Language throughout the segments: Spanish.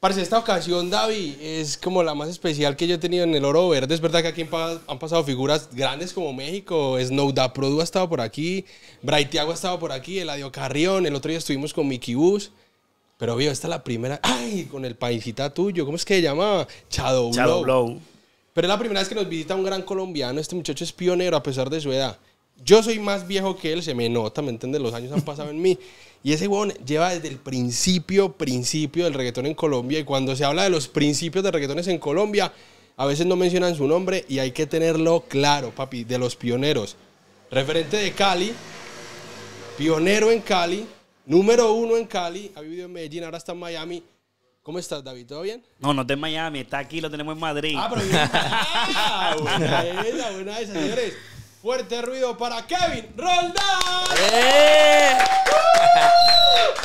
Parece esta ocasión, David, es como la más especial que yo he tenido en el Oro Verde. Es verdad que aquí han pasado figuras grandes como México. Snowda Produ ha estado por aquí, Braithiago ha estado por aquí, Eladio Carrión. El otro día estuvimos con Mickey Bus. Pero, vio, esta es la primera. ¡Ay! Con el paisita tuyo. ¿Cómo es que se llama? Shadow, Blow. Pero es la primera vez que nos visita un gran colombiano. Este muchacho es pionero a pesar de su edad. Yo soy más viejo que él, se me nota, ¿me entiendes? Los años han pasado en mí. Y ese huevón lleva desde el principio, principio del reggaetón en Colombia. Y cuando se habla de los principios de reggaetones en Colombia, a veces no mencionan su nombre y hay que tenerlo claro, papi, de los pioneros. Referente de Cali, pionero en Cali, número uno en Cali, ha vivido en Medellín, ahora está en Miami. ¿Cómo estás, David? ¿Todo bien? No, no está en Miami, está aquí, lo tenemos en Madrid. Ah, pero bien. Ah, buena esa, buena esa, señores. Fuerte ruido para Kevin Roldán. ¡Eh!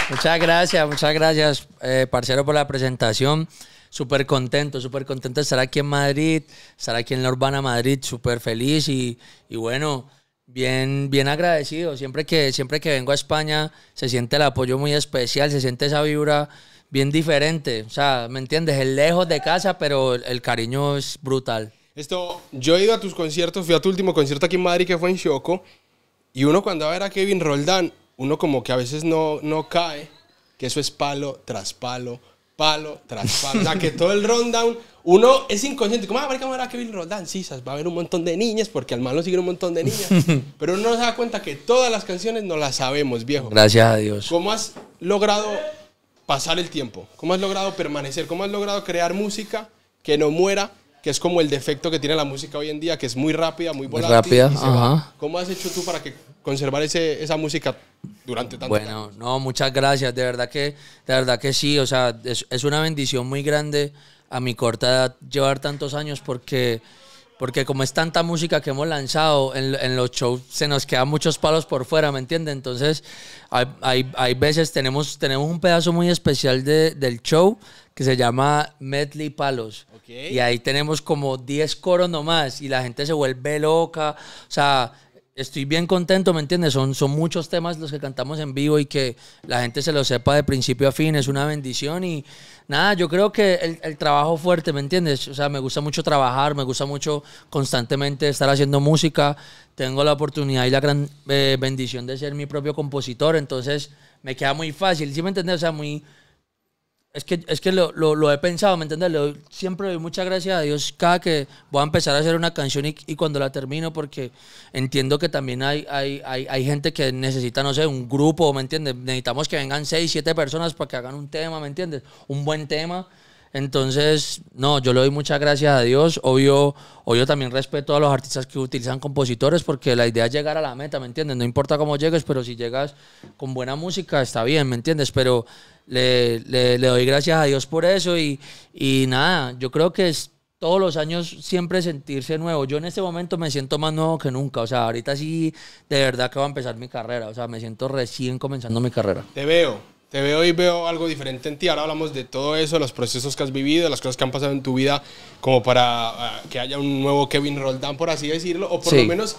Muchas gracias, muchas gracias, eh, parcero, por la presentación. Súper contento, súper contento de estar aquí en Madrid, estar aquí en la Urbana Madrid, súper feliz y, bueno, bien, bien agradecido. Siempre que, siempre que vengo a España se siente el apoyo muy especial, se siente esa vibra bien diferente. O sea, ¿me entiendes? Es lejos de casa, pero el cariño es brutal. Esto, yo he ido a tus conciertos, fui a tu último concierto aquí en Madrid que fue en Choco, y uno cuando va a ver a Kevin Roldán, uno como que a veces no, no cae, que eso es palo tras palo, palo tras palo. o sea, que todo el rundown, uno es inconsciente, como, ah, va a ver a Kevin Roldán? Sí, va a haber un montón de niñas, porque al malo sigue un montón de niñas. Pero uno no se da cuenta que todas las canciones no las sabemos, viejo. Gracias a Dios. ¿Cómo has logrado pasar el tiempo? ¿Cómo has logrado permanecer? ¿Cómo has logrado crear música que no muera? que es como el defecto que tiene la música hoy en día, que es muy rápida, muy volátil. Rápida, ajá. ¿Cómo has hecho tú para que conservar ese, esa música durante tanto tiempo? Bueno, no, muchas gracias, de verdad que, de verdad que sí, o sea, es, una bendición muy grande a mi corta edad llevar tantos años porque... Porque como es tanta música que hemos lanzado, en, en los shows se nos quedan muchos palos por fuera, ¿me entiendes? Entonces, hay, hay, hay, veces, tenemos, tenemos un pedazo muy especial del show que se llama Medley Palos. Y ahí tenemos como 10 coros nomás y la gente se vuelve loca. O sea, estoy bien contento, ¿me entiendes? Son, son muchos temas los que cantamos en vivo y que la gente se lo sepa de principio a fin, es una bendición y nada, yo creo que el, el, trabajo fuerte, ¿me entiendes? O sea, me gusta mucho trabajar, me gusta mucho constantemente estar haciendo música, tengo la oportunidad y la gran eh, bendición de ser mi propio compositor, entonces me queda muy fácil, ¿sí me entiendes? O sea, muy es que, es que lo, lo, he pensado, ¿me entiendes? Le siempre doy muchas gracias a Dios cada que voy a empezar a hacer una canción y, cuando la termino, porque entiendo que también hay, hay, hay, gente que necesita, no sé, un grupo, ¿me entiendes? Necesitamos que vengan seis, siete personas para que hagan un tema, ¿me entiendes? Un buen tema entonces, no, yo le doy muchas gracias a Dios. Obvio, obvio también respeto a los artistas que utilizan compositores porque la idea es llegar a la meta, ¿me entiendes? No importa cómo llegues, pero si llegas con buena música está bien, ¿me entiendes? Pero le, le, doy gracias a Dios por eso y, y nada, yo creo que es todos los años siempre sentirse nuevo. Yo en este momento me siento más nuevo que nunca. O sea, ahorita sí, de verdad que va a empezar mi carrera. O sea, me siento recién comenzando mi carrera. Te veo te veo y veo algo diferente en ti. Ahora hablamos de todo eso, los procesos que has vivido, las cosas que han pasado en tu vida, como para ah, que haya un nuevo Kevin Roldán, por así decirlo, o por lo menos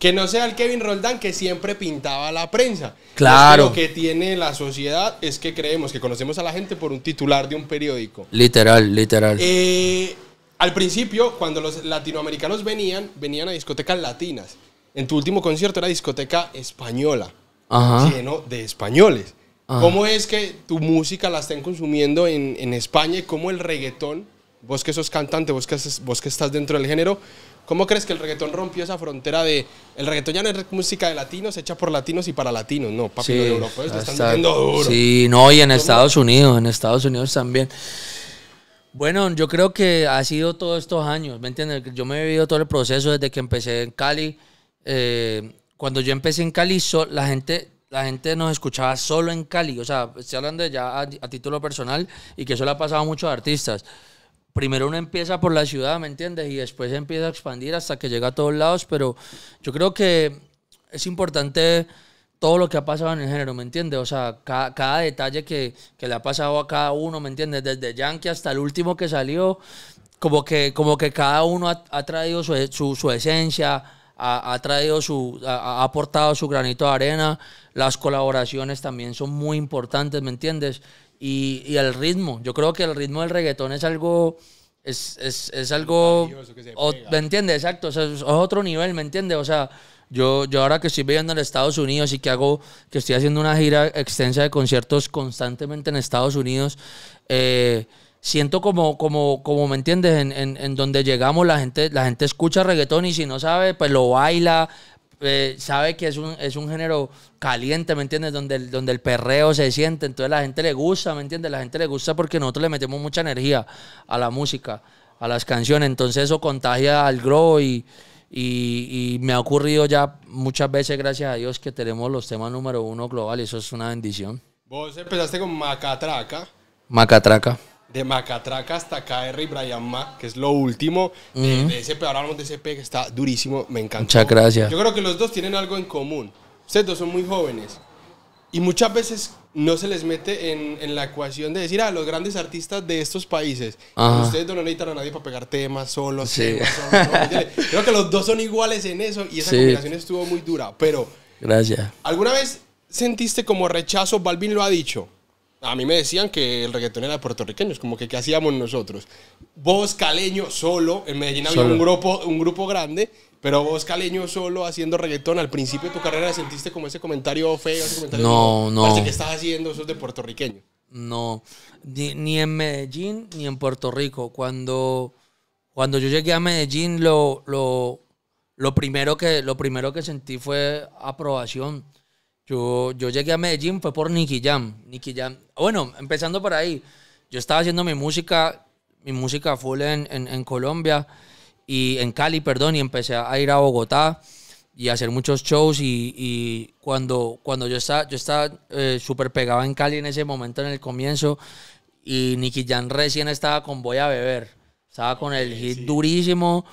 que no sea el Kevin Roldán que siempre pintaba la prensa. Claro. lo que tiene la sociedad es que creemos que conocemos a la gente por un titular de un periódico. Literal, literal. Eh, al principio, cuando los latinoamericanos venían, venían a discotecas latinas. En tu último concierto era discoteca española, lleno de españoles. ¿Cómo es que tu música la estén consumiendo en, España y cómo el reggaetón, vos que sos cantante, vos que, vos que estás dentro del género, ¿Cómo crees que el reggaetón rompió esa frontera de el reggaetón ya no es música de latinos, hecha por latinos y para latinos? No, papi, los europeos están metiendo duro. Sí, no, y en Estados Unidos, en Estados Unidos también. Bueno, yo creo que ha sido todos estos años, ¿me entiendes? Yo me he vivido todo el proceso desde que empecé en Cali. Eh, cuando yo empecé en Cali, la gente la gente nos escuchaba solo en Cali. O sea, estoy hablando ya a, título personal y que eso le ha pasado a muchos artistas. Primero uno empieza por la ciudad, ¿me entiendes? Y después empieza a expandir hasta que llega a todos lados. Pero yo creo que es importante todo lo que ha pasado en el género, ¿me entiendes? O sea, cada, detalle que, que, le ha pasado a cada uno, ¿me entiendes? Desde Yankee hasta el último que salió, como que, como que cada uno ha, traído su, e-, su, su esencia, ha, traído su, ha, aportado su granito de arena, las colaboraciones también son muy importantes, ¿me entiendes? Y, y el ritmo, yo creo que el ritmo del reggaetón es algo... Es, es, es algo... ¿Me entiendes? Exacto, es otro nivel, ¿me entiendes? O sea, yo, yo ahora que estoy viviendo en Estados Unidos y que hago, que estoy haciendo una gira extensa de conciertos constantemente en Estados Unidos, eh, siento como, como, como me entiendes, en, en, donde llegamos la gente, la gente escucha reggaetón y si no sabe, pues lo baila, eh, sabe que es un, es un género caliente, ¿me entiendes? Donde el, donde el perreo se siente, entonces la gente le gusta, ¿me entiendes? La gente le gusta porque nosotros le metemos mucha energía a la música, a las canciones, entonces eso contagia al grow y... y, me ha ocurrido ya muchas veces, gracias a Dios, que tenemos los temas número uno global y eso es una bendición. Vos empezaste con Macatraca. Macatraca de Macatraca hasta KR y Brian Ma, que es lo último de, de, SP. hablamos de SP, que está durísimo, me encanta. Muchas gracias. Yo creo que los dos tienen algo en común. Ustedes dos son muy jóvenes. Y muchas veces no se les mete en, la ecuación de decir, ah, los grandes artistas de estos países. Ustedes no necesitan a nadie para pegar temas solos. Sí. creo que los dos son iguales en eso y esa combinación estuvo muy dura. Pero. Gracias. ¿Alguna vez sentiste como rechazo? Balvin lo ha dicho a mí me decían que el reggaetón era puertorriqueño, es como que qué hacíamos nosotros. Vos caleño solo, en Medellín había un grupo, un grupo grande, pero vos caleño solo haciendo reggaetón. Al principio de tu carrera sentiste como ese comentario feo, ese comentario No, no. que estás haciendo, sos de puertorriqueño. No, ni, en Medellín ni en Puerto Rico. Cuando, cuando yo llegué a Medellín, lo, lo, lo primero que, lo primero que sentí fue aprobación yo, yo llegué a Medellín fue por Nicky Jam. Nicky Jam. Bueno, empezando por ahí. Yo estaba haciendo mi música, mi música full en, en, Colombia y en Cali, perdón, y empecé a ir a Bogotá y a hacer muchos shows. Y, cuando, cuando yo estaba, yo estaba eh, súper pegado en Cali en ese momento, en el comienzo, y Nicky Jam recién estaba con Voy a Beber. Estaba con el hit durísimo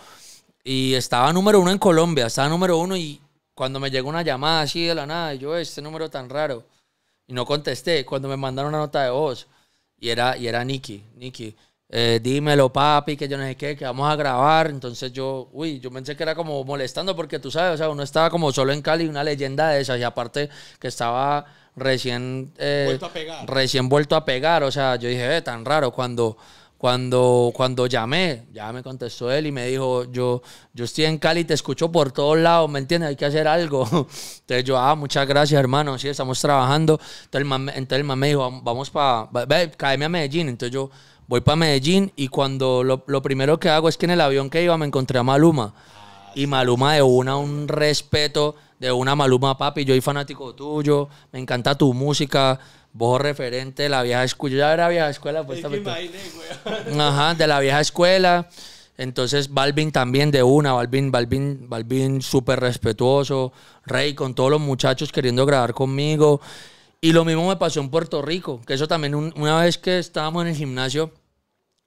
y estaba número uno en Colombia, estaba número uno y cuando me llegó una llamada así de la nada, yo, este número tan raro. Y no contesté. Cuando me mandaron una nota de voz, y era, y era Nicky, Nicky. Eh, dímelo, papi, que yo no sé qué, que vamos a grabar. Entonces yo, uy, yo pensé que era como molestando porque tú sabes, o sea, uno estaba como solo en Cali, una leyenda de esas, y aparte que estaba recién. Eh, recién vuelto a pegar, o sea, yo dije, eh, tan raro cuando cuando, cuando llamé, ya me contestó él y me dijo, yo, yo estoy en Cali, te escucho por todos lados, ¿me entiendes? Hay que hacer algo. Entonces yo, ah, muchas gracias, hermano, sí, estamos trabajando. Entonces el man, me dijo, vamos para, ve, cáeme a Medellín. Entonces yo voy para Medellín y cuando lo, lo primero que hago es que en el avión que iba me encontré a Maluma. Y Maluma de una, un respeto de una Maluma, papi, yo soy fanático tuyo, me encanta tu música vos referente de la vieja escuela. Yo ya era vieja escuela, pues. Ajá, de la vieja escuela. Entonces, Balvin también de una, Balvin, Balvin, Balvin súper respetuoso, rey con todos los muchachos queriendo grabar conmigo. Y lo mismo me pasó en Puerto Rico, que eso también una vez que estábamos en el gimnasio,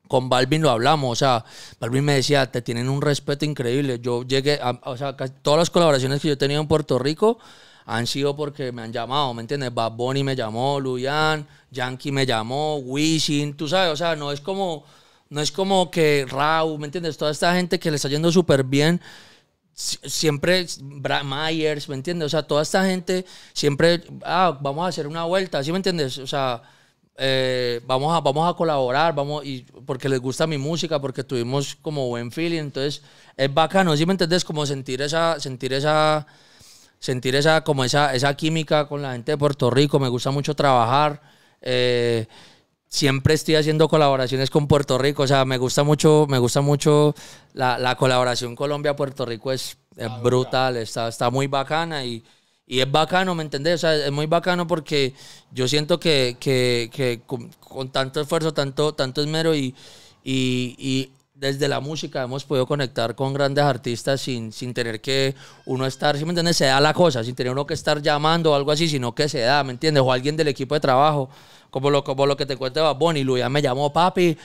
con Balvin lo hablamos, o sea, Balvin me decía, te tienen un respeto increíble. Yo llegué, a, o sea, todas las colaboraciones que yo he tenido en Puerto Rico, han sido porque me han llamado, ¿me entiendes? Bad Bunny me llamó, Luyan, Yankee me llamó, Wishing, tú sabes, o sea, no es como, no es como que Raúl, ¿me entiendes? Toda esta gente que le está yendo súper bien, siempre Myers, ¿me entiendes? O sea, toda esta gente siempre, ah, vamos a hacer una vuelta, ¿sí me entiendes? O sea, eh, vamos, a, vamos a colaborar, vamos, y porque les gusta mi música, porque tuvimos como buen feeling, entonces es bacano, ¿sí me entiendes? Como sentir esa, sentir esa, sentir esa, como esa, esa química con la gente de Puerto Rico, me gusta mucho trabajar. Eh, siempre estoy haciendo colaboraciones con Puerto Rico, o sea, me gusta mucho, me gusta mucho la, colaboración Colombia-Puerto Rico es, ah, brutal, está, está muy bacana y, es bacano, ¿me entendés? O sea, es muy bacano porque yo siento que, con, tanto esfuerzo, tanto, tanto esmero y desde la música hemos podido conectar con grandes artistas sin, sin tener que uno estar, si me entiendes? Se da la cosa, sin tener uno que estar llamando o algo así, sino que se da, ¿me entiendes? O alguien del equipo de trabajo, como lo, lo que te cuento de Bonnie, Luya me llamó papi,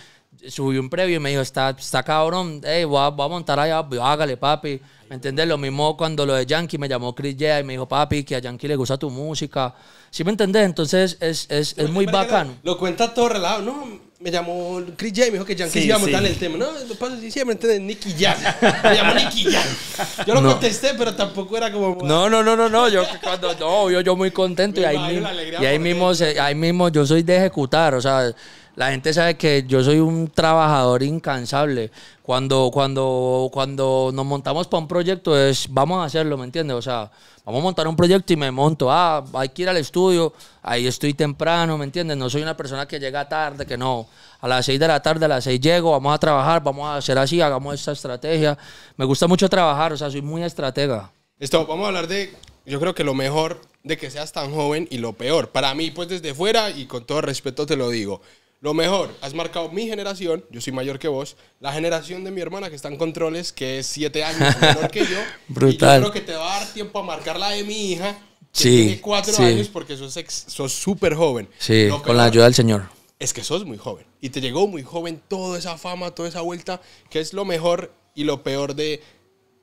subió un previo y me dijo, está, está cabrón, voy, a, montar allá, hágale papi, ¿me entiendes? Lo mismo cuando lo de Yankee, me llamó Chris Yea y me dijo, papi, que a Yankee le gusta tu música, ¿sí me entiendes? Entonces es, es, muy bacano. Lo, lo, cuenta todo relado, ¿no? me llamó Chris J me dijo que que sí, iba a montar el tema. No, lo pasa diciembre, entonces Nicky Jan Me llamó Nicky Jan Yo lo contesté, pero tampoco era como. No, no, no, no, no. Yo, cuando, no, yo, yo muy contento. y ahí, y ahí mismo, ahí mismo yo soy de ejecutar. O sea, la gente sabe que yo soy un trabajador incansable. Cuando, cuando, cuando nos montamos para un proyecto es, vamos a hacerlo, ¿me entiendes? O sea, vamos a montar un proyecto y me monto. Ah, hay que ir al estudio, ahí estoy temprano, ¿me entiendes? No soy una persona que llega tarde, que no. A las seis de la tarde, a las 6 llego, vamos a trabajar, vamos a hacer así, hagamos esta estrategia. Me gusta mucho trabajar, o sea, soy muy estratega. Esto, vamos a hablar de, yo creo que lo mejor de que seas tan joven y lo peor. Para mí, pues desde fuera, y con todo respeto te lo digo, lo mejor, has marcado mi generación, yo soy mayor que vos, la generación de mi hermana que está en controles, que es siete años menor que yo. Brutal. yo creo que te va a dar tiempo a marcar la de mi hija, que sí, tiene cuatro años, porque sos súper joven. Sí, con la ayuda del Señor es que sos muy joven. Y te llegó muy joven toda esa fama, toda esa vuelta, que es lo mejor y lo peor de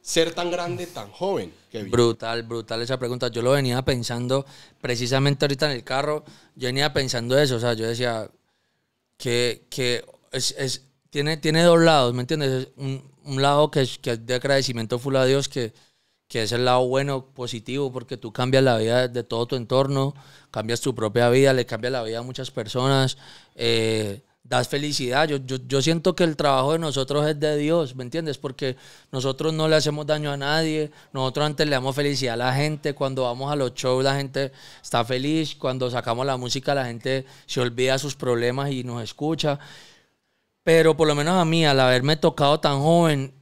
ser tan grande, tan joven. Brutal, brutal esa pregunta. Yo lo venía pensando precisamente ahorita en el carro. Yo venía pensando eso. O sea, yo decía, que, que es, es, tiene, tiene dos lados, ¿me entiendes? Un, un lado que es, que de agradecimiento full a Dios, que, que es el lado bueno, positivo, porque tú cambias la vida de todo tu entorno, cambias tu propia vida, le cambias la vida a muchas personas. Eh, das felicidad. Yo, yo, yo, siento que el trabajo de nosotros es de Dios, ¿me entiendes? Porque nosotros no le hacemos daño a nadie, nosotros antes le damos felicidad a la gente, cuando vamos a los shows la gente está feliz, cuando sacamos la música la gente se olvida sus problemas y nos escucha. Pero por lo menos a mí, al haberme tocado tan joven,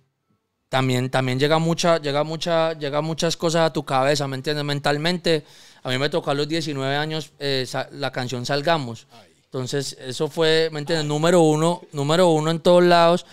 también, también llega mucha, llega mucha, llega muchas cosas a tu cabeza, ¿me entiendes? Mentalmente, a mí me tocó a los 19 años eh, la canción Salgamos. Entonces, eso fue, ¿me entiendes? Número uno, número uno en todos lados.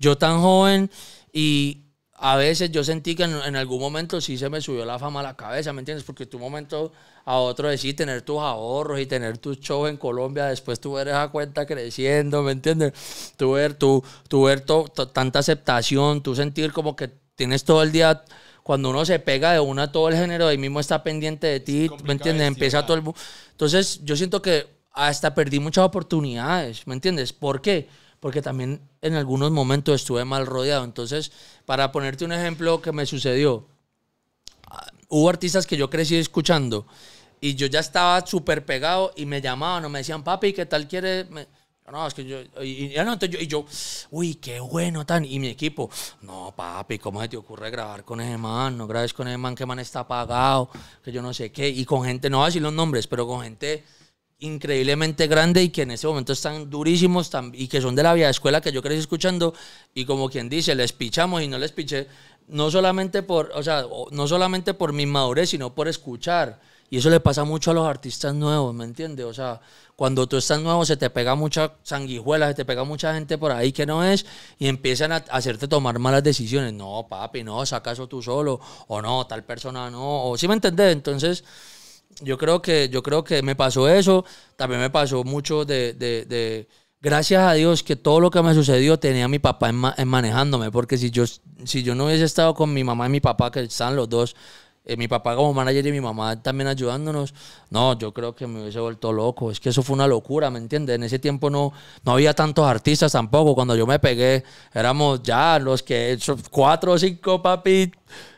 Yo tan joven y a veces yo sentí que en, algún momento sí se me subió la fama a la cabeza, ¿me entiendes? Porque tu un momento a otro decís tener tus ahorros y tener tus shows en Colombia, después tú ver esa cuenta creciendo, ¿me entiendes? Tú ver, tú, ver tanta aceptación, tú sentir como que tienes todo el día cuando uno se pega de una todo el género, ahí mismo está pendiente de ti, ¿me entiendes? Empieza ah. todo el... Entonces, yo siento que hasta perdí muchas oportunidades, ¿me entiendes? ¿Por qué? Porque también en algunos momentos estuve mal rodeado. Entonces, para ponerte un ejemplo que me sucedió, ah, hubo artistas que yo crecí escuchando y yo ya estaba súper pegado y me llamaban o me decían, papi, ¿qué tal quieres? no, es que ah, yo y, yo, uy, qué bueno, tan. Y mi equipo, no, papi, ¿cómo se te ocurre grabar con ese man? No grabes con ese man, que man está pagado, que yo no sé qué. Y con gente, no voy a decir los nombres, pero con gente increíblemente grande y que en ese momento están durísimos y que son de la de escuela que yo crecí escuchando y como quien dice, les pichamos y no les piché, no solamente por, o sea, no solamente por mi madurez, sino por escuchar. Y eso le pasa mucho a los artistas nuevos, ¿me entiendes? O sea, cuando tú estás nuevo se te pega mucha sanguijuela, se te pega mucha gente por ahí que no es y empiezan a hacerte tomar malas decisiones. No, papi, no, saca tú solo. O no, tal persona no. O, ¿Sí me entendés? Entonces yo creo que, yo creo que me pasó eso, también me pasó mucho de, gracias a Dios que todo lo que me sucedió tenía mi papá manejándome, porque si yo, si yo no hubiese estado con mi mamá y mi papá, que están los dos, eh, mi papá como manager y mi mamá también ayudándonos, no, yo creo que me hubiese vuelto loco, es que eso fue una locura, ¿me entiendes? En ese tiempo no, no había tantos artistas tampoco, cuando yo me pegué éramos ya los que cuatro o cinco papi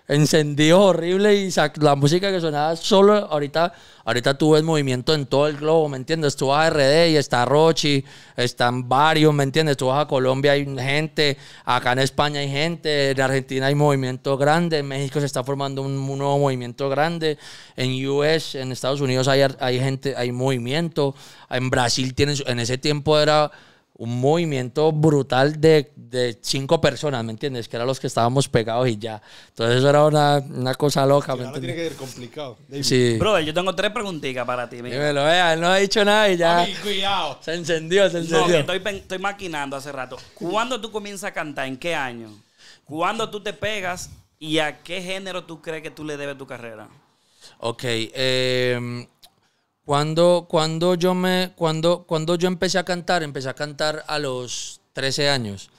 Encendió horrible y la música que sonaba solo. Ahorita, ahorita tú ves movimiento en todo el globo, ¿me entiendes? Tú vas a RD y está Rochi, están varios, ¿me entiendes? Tú vas a Colombia, hay gente, acá en España hay gente, en Argentina hay movimiento grande, en México se está formando un, nuevo movimiento grande, en US, en Estados Unidos hay, gente, hay movimiento, en Brasil tienen, en ese tiempo era un movimiento brutal de de cinco personas, ¿me entiendes? Que eran los que estábamos pegados y ya. Entonces eso era una, cosa loca, ¿me tiene que ser complicado. Sí. Brother, yo tengo tres preguntitas para ti. Mira. Dímelo, vea, él no ha dicho nada y ya. Ay, cuidado. Se encendió, se encendió. No, estoy, maquinando hace rato. ¿Cuándo tú comienzas a cantar? ¿En qué año? ¿Cuándo tú te pegas y a qué género tú crees que tú le debes tu carrera? Ok, em, Cuando, cuando, yo me, cuando, cuando yo empecé a cantar, empecé a cantar a los 13 años.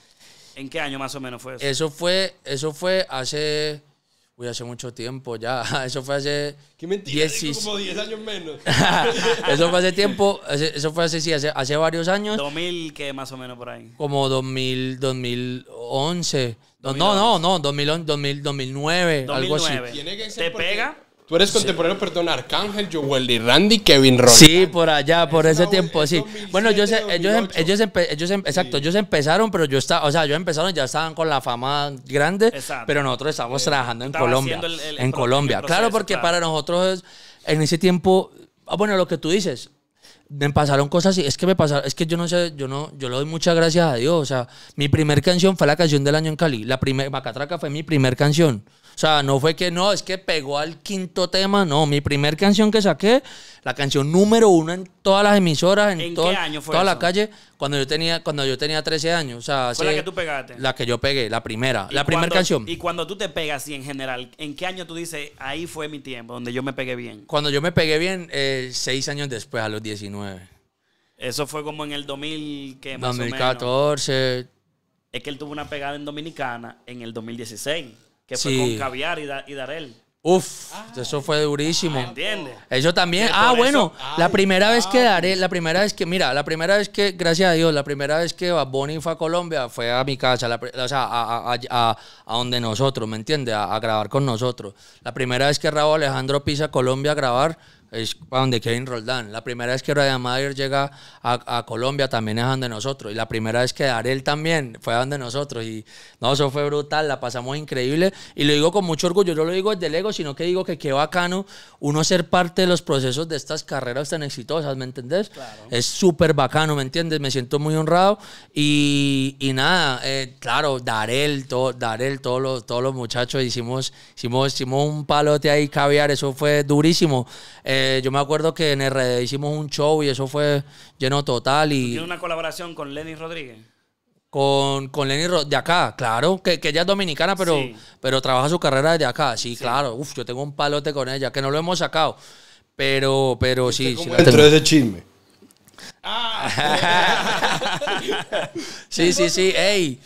¿En qué año más o menos fue eso? Eso fue, eso fue hace. Uy, hace mucho tiempo ya. Eso fue hace. Qué mentira, 10, como 10 años menos. eso fue hace tiempo. eso fue hace, sí, hace, hace varios años. 2000, que más o menos por ahí. Como 2000, 2011. No, no, no, 2000, 2009, algo así. ¿Tiene que ser ¿Te pega? Tú eres contemporáneo, perdón, Arcángel, Joel y Randy, Kevin Ross. Sí, por allá, por ese tiempo, sí. bueno, yo ellos, em, ellos, ellos em, exacto, ellos empezaron, pero yo estaba, o sea, ellos empezaron, ya estaban con la fama grande, pero nosotros estábamos trabajando en Colombia. en Colombia, claro, porque para nosotros en ese tiempo, ah, bueno, lo que tú dices, me pasaron cosas y es que me pasaron, es que yo no sé, yo no, yo le doy muchas gracias a Dios. O sea, mi primer canción fue la canción del año en Cali. La primera Macatraca fue mi primer canción. O sea, no fue que no, es que pegó al quinto tema, no. Mi primer canción que saqué, la canción número uno en todas las emisoras, en, año toda la calle, cuando yo tenía, cuando yo tenía 13 años. O sea, ¿Fue la que tú pegaste? La que yo pegué, la primera, la primera canción. Y cuando tú te pegas y en general, ¿en qué año tú dices, ahí fue mi tiempo, donde yo me pegué bien? Cuando yo me pegué bien, eh, seis años después, a los 19. Eso fue como en el 2000, que más 2014. O Es que él tuvo una pegada en Dominicana en el 2016 que fue con Caviar y, dar y Darel. Uf, ah, eso fue durísimo. ¿Me ¿Entiendes? Ah, eso también. Ah, bueno, la primera vez que daré, la primera vez que, mira, la primera vez que, gracias a Dios, la primera vez que Bonnie fue a Colombia fue a mi casa, o sea, a, donde nosotros, ¿me entiendes? A, grabar con nosotros. La primera vez que Raúl Alejandro pisa Colombia a grabar es para donde Kevin Roldán. La primera vez que Ryan Mayer llega a, Colombia también es donde nosotros. Y la primera vez que Darel también fue donde nosotros. Y no, eso fue brutal, la pasamos increíble. Y lo digo con mucho orgullo, no lo digo desde el ego, sino que digo que qué bacano uno ser parte de los procesos de estas carreras tan exitosas, ¿me entendés? Es súper bacano, ¿me entiendes? Me siento muy honrado. Y, y nada, eh, claro, Darel, todo, todos, los, todos los muchachos hicimos, hicimos, hicimos un palote ahí caviar, eso fue durísimo. Eh, eh, yo me acuerdo que en RD hicimos un show y eso fue lleno total. y ¿Tiene una colaboración con Lenny Rodríguez? Con, con Lenny Rodríguez, de acá, claro, que, que, ella es dominicana, pero, pero trabaja su carrera desde acá. Sí, claro, uf, yo tengo un palote con ella, que no lo hemos sacado. Pero, pero sí. sí dentro de ese chisme. Ah. sí, sí, sí. Ey,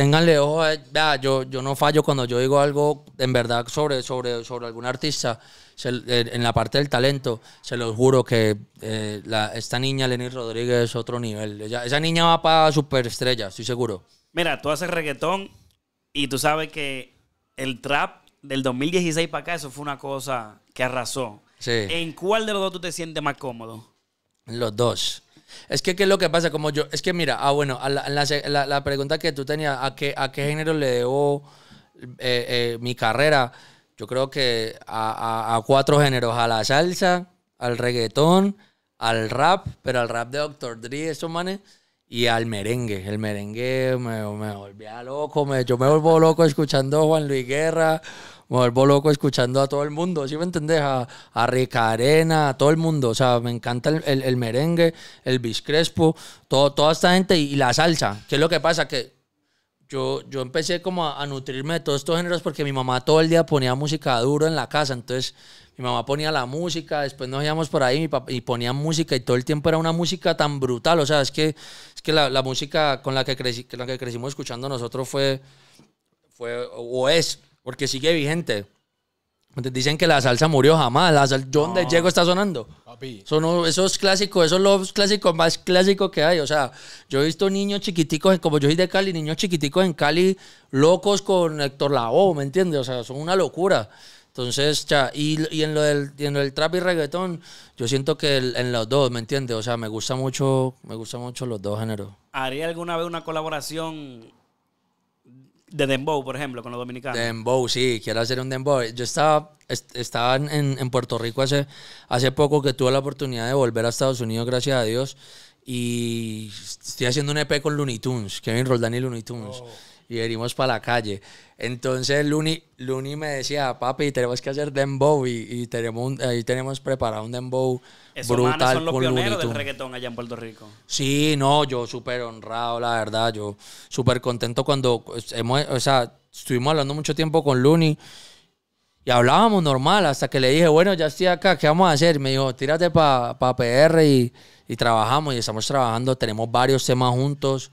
Ténganle ojo, eh, yo, yo no fallo cuando yo digo algo en verdad sobre, sobre, sobre algún artista, eh, en la parte del talento, se los juro que eh, esta niña, Lenny Rodríguez, es otro nivel. esa niña va para superestrella, estoy seguro. Mira, tú haces reggaetón y tú sabes que el trap del 2016 para acá, eso fue una cosa que arrasó. ¿En cuál de los dos tú te sientes más cómodo? Los dos. Es que, ¿qué es lo que pasa? Como yo, es que mira, ah, bueno, la, pregunta que tú tenías, ¿a qué, a qué género le debo eh, eh, mi carrera? Yo creo que a, cuatro géneros, a la salsa, al reggaetón, al rap, pero al rap de Doctor Dre, eso, manes, y al merengue. El merengue me, me volvía loco, yo me vuelvo loco escuchando a Juan Luis Guerra, me vuelvo loco escuchando a todo el mundo, ¿sí me entendés? A, a Arena, a todo el mundo. O sea, me encanta el, el, merengue, el biscrespo, todo, toda esta gente y, la salsa. ¿Qué es lo que pasa? Que yo, yo empecé como a, nutrirme de todos estos géneros porque mi mamá todo el día ponía música duro en la casa. Entonces, mi mamá ponía la música, después nos íbamos por ahí y ponía música y todo el tiempo era una música tan brutal. O sea, es que, es que la, música con la que, con la que crecimos escuchando nosotros fue, fue o es porque sigue vigente. Dicen que la salsa murió jamás. La sal... John ah. está sonando. Papi. Son esos clásicos, esos los clásicos más clásicos que hay. O sea, yo he visto niños chiquiticos, como yo soy de Cali, niños chiquiticos en Cali locos con Héctor Lavoe, ¿me entiendes? O sea, son una locura. Entonces, ya. y, en lo del, del trap y reggaetón, yo siento que en los dos, ¿me entiendes? O sea, me gusta mucho, me gusta mucho los dos géneros. ¿Haría alguna vez una colaboración de Dembow, por ejemplo, con los dominicanos. Dembow, sí, quiero hacer un Dembow. Yo estaba, en, en, Puerto Rico hace, hace poco que tuve la oportunidad de volver a Estados Unidos, gracias a Dios. Y estoy haciendo un EP con Looney Tunes, Kevin Roldán y Looney Tunes. Oh y venimos para la calle. Entonces Luni, Luni me decía, papi, tenemos que hacer dembow y, y tenemos ahí tenemos preparado un dembow Esos brutal son los con pioneros del reggaetón allá en Puerto Rico. Sí, no, yo súper honrado, la verdad, yo súper contento cuando pues, o sea, estuvimos hablando mucho tiempo con Luni y hablábamos normal hasta que le dije, bueno, ya estoy acá, ¿qué vamos a hacer? Me dijo, tírate para pa PR y, y trabajamos y estamos trabajando, tenemos varios temas juntos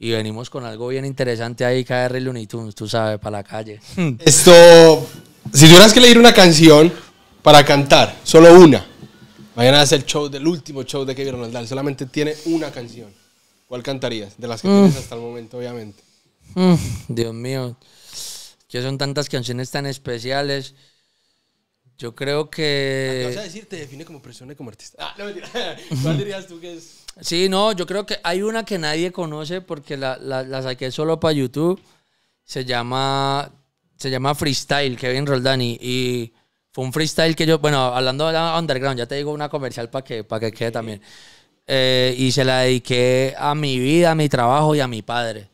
y venimos con algo bien interesante ahí, KR Looney Tunes, tú sabes, para la calle. Esto, si tuvieras que leer una canción para cantar, solo una, mañana es el show del último show de Kevin Ronaldal, solamente tiene una canción. ¿Cuál cantarías? De las que mm. tienes hasta el momento, obviamente. Mm, Dios mío, que son tantas canciones tan especiales. Yo creo que. ¿Qué vas a decir? Te define como persona y como artista. Ah, no mentira. ¿Cuál dirías tú que es? Sí, no, yo creo que hay una que nadie conoce porque la, saqué solo para YouTube. Se llama, se llama Freestyle, Kevin Roldani. Y fue un freestyle que yo, bueno, hablando de underground, ya te digo una comercial para que, que quede también. Eh, y se la dediqué a mi vida, a mi trabajo y a mi padre.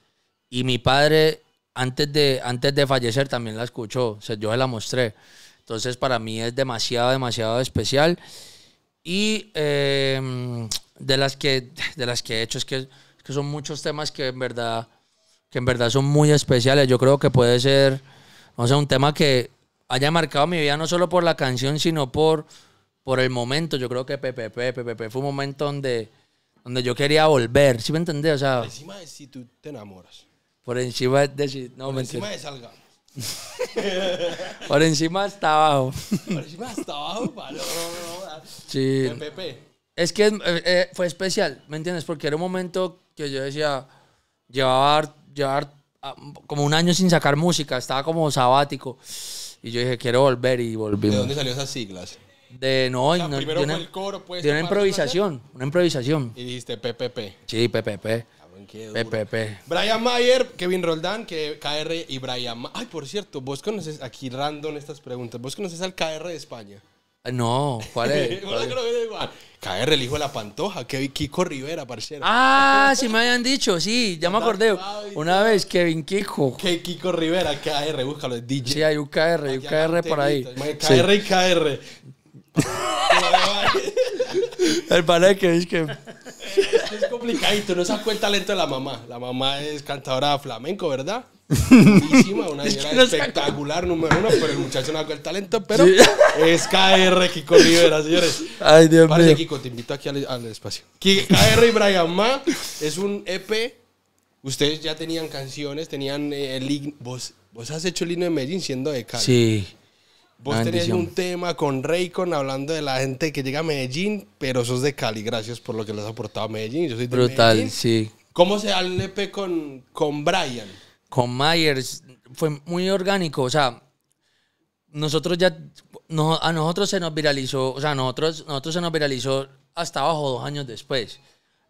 Y mi padre, antes de, antes de fallecer, también la escuchó. yo se la mostré. Entonces, para mí es demasiado, demasiado especial. Y em, de las que, de las que he hecho es que, que son muchos temas que en verdad que en verdad son muy especiales. Yo creo que puede ser, no sé, un tema que haya marcado mi vida no solo por la canción, sino por, por el momento. Yo creo que PPP, fue un momento donde, donde yo quería volver. ¿Sí me entendés? O sea, por encima de si tú te enamoras. Por encima de si... No, por encima de salgamos. por encima hasta abajo. por encima hasta abajo, palo. Sí. pepe. Es que eh, eh, fue especial, ¿me entiendes? Porque era un momento que yo decía, llevaba llevar ah, como un año sin sacar música, estaba como sabático. Y yo dije, quiero volver y volví. ¿De dónde salió esas siglas? De no, primero fue el coro, pues. De una improvisación, una improvisación. Y dijiste PPP. Sí, PPP. PPP. Ah, Brian Mayer, Kevin Roldán, que KR y Brian. Ay, por cierto, vos conoces aquí random estas preguntas. ¿Vos conoces al KR de España? Ah, no, ¿cuál es? KR, el hijo de la pantoja, Kevin Kiko Rivera, parcero. Ah, si me habían dicho, sí, ya me acordé. Una vez, Kevin Kiko. Que Kiko Rivera, KR, búscalo, DJ. Sí, hay un KR, hay un KR por ahí. KR y KR. el pana que es que... Es complicadito, no se cuenta el talento de la mamá. La mamá es cantadora flamenco, ¿verdad? una señora espectacular, número uno, pero el muchacho no el talento, pero es KR Kiko Rivera, señores. Ay, Dios Parece, mío. Kiko, te invito aquí al, al espacio. KR y Brian Ma es un EP. Ustedes ya tenían canciones, tenían eh, el vos, vos has hecho el himno de Medellín siendo de Cali. Sí. Vos tenías un tema con Raycon hablando de la gente que llega a Medellín, pero sos de Cali. Gracias por lo que les has aportado a Medellín. Yo soy de Brutal, sí. ¿Cómo se da el EP con, con Brian? con Myers fue muy orgánico. O sea, nosotros ya, no, a nosotros se nos viralizó, o sea, a nosotros, nosotros se nos viralizó hasta abajo dos años después.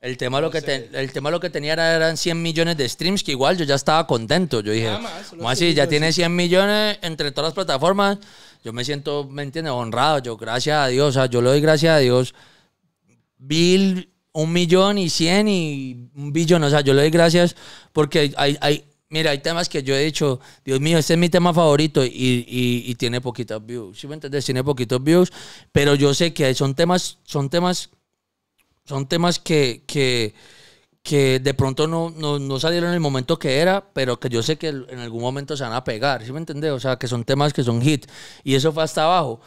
El tema, lo que el tema lo que tenía eran 100 millones de streams, que igual yo ya estaba contento. Yo dije, ah, como así, ya tiene 100 millones entre todas las plataformas. Yo me siento, ¿me entiendes? Honrado. Yo, gracias a Dios, o sea, yo le doy gracias a Dios. Bill, un millón y 100 y un billón. O sea, yo le doy gracias porque hay, hay, Mira, hay temas que yo he dicho, Dios mío, este es mi tema favorito y, y, tiene poquitas views. ¿Sí me entiendes? Tiene poquitos views, pero yo sé que son temas, son temas, son temas que, que, que de pronto no, no, no, salieron en el momento que era, pero que yo sé que en algún momento se van a pegar. ¿Sí me entendés? O sea, que son temas que son hit. Y eso fue hasta abajo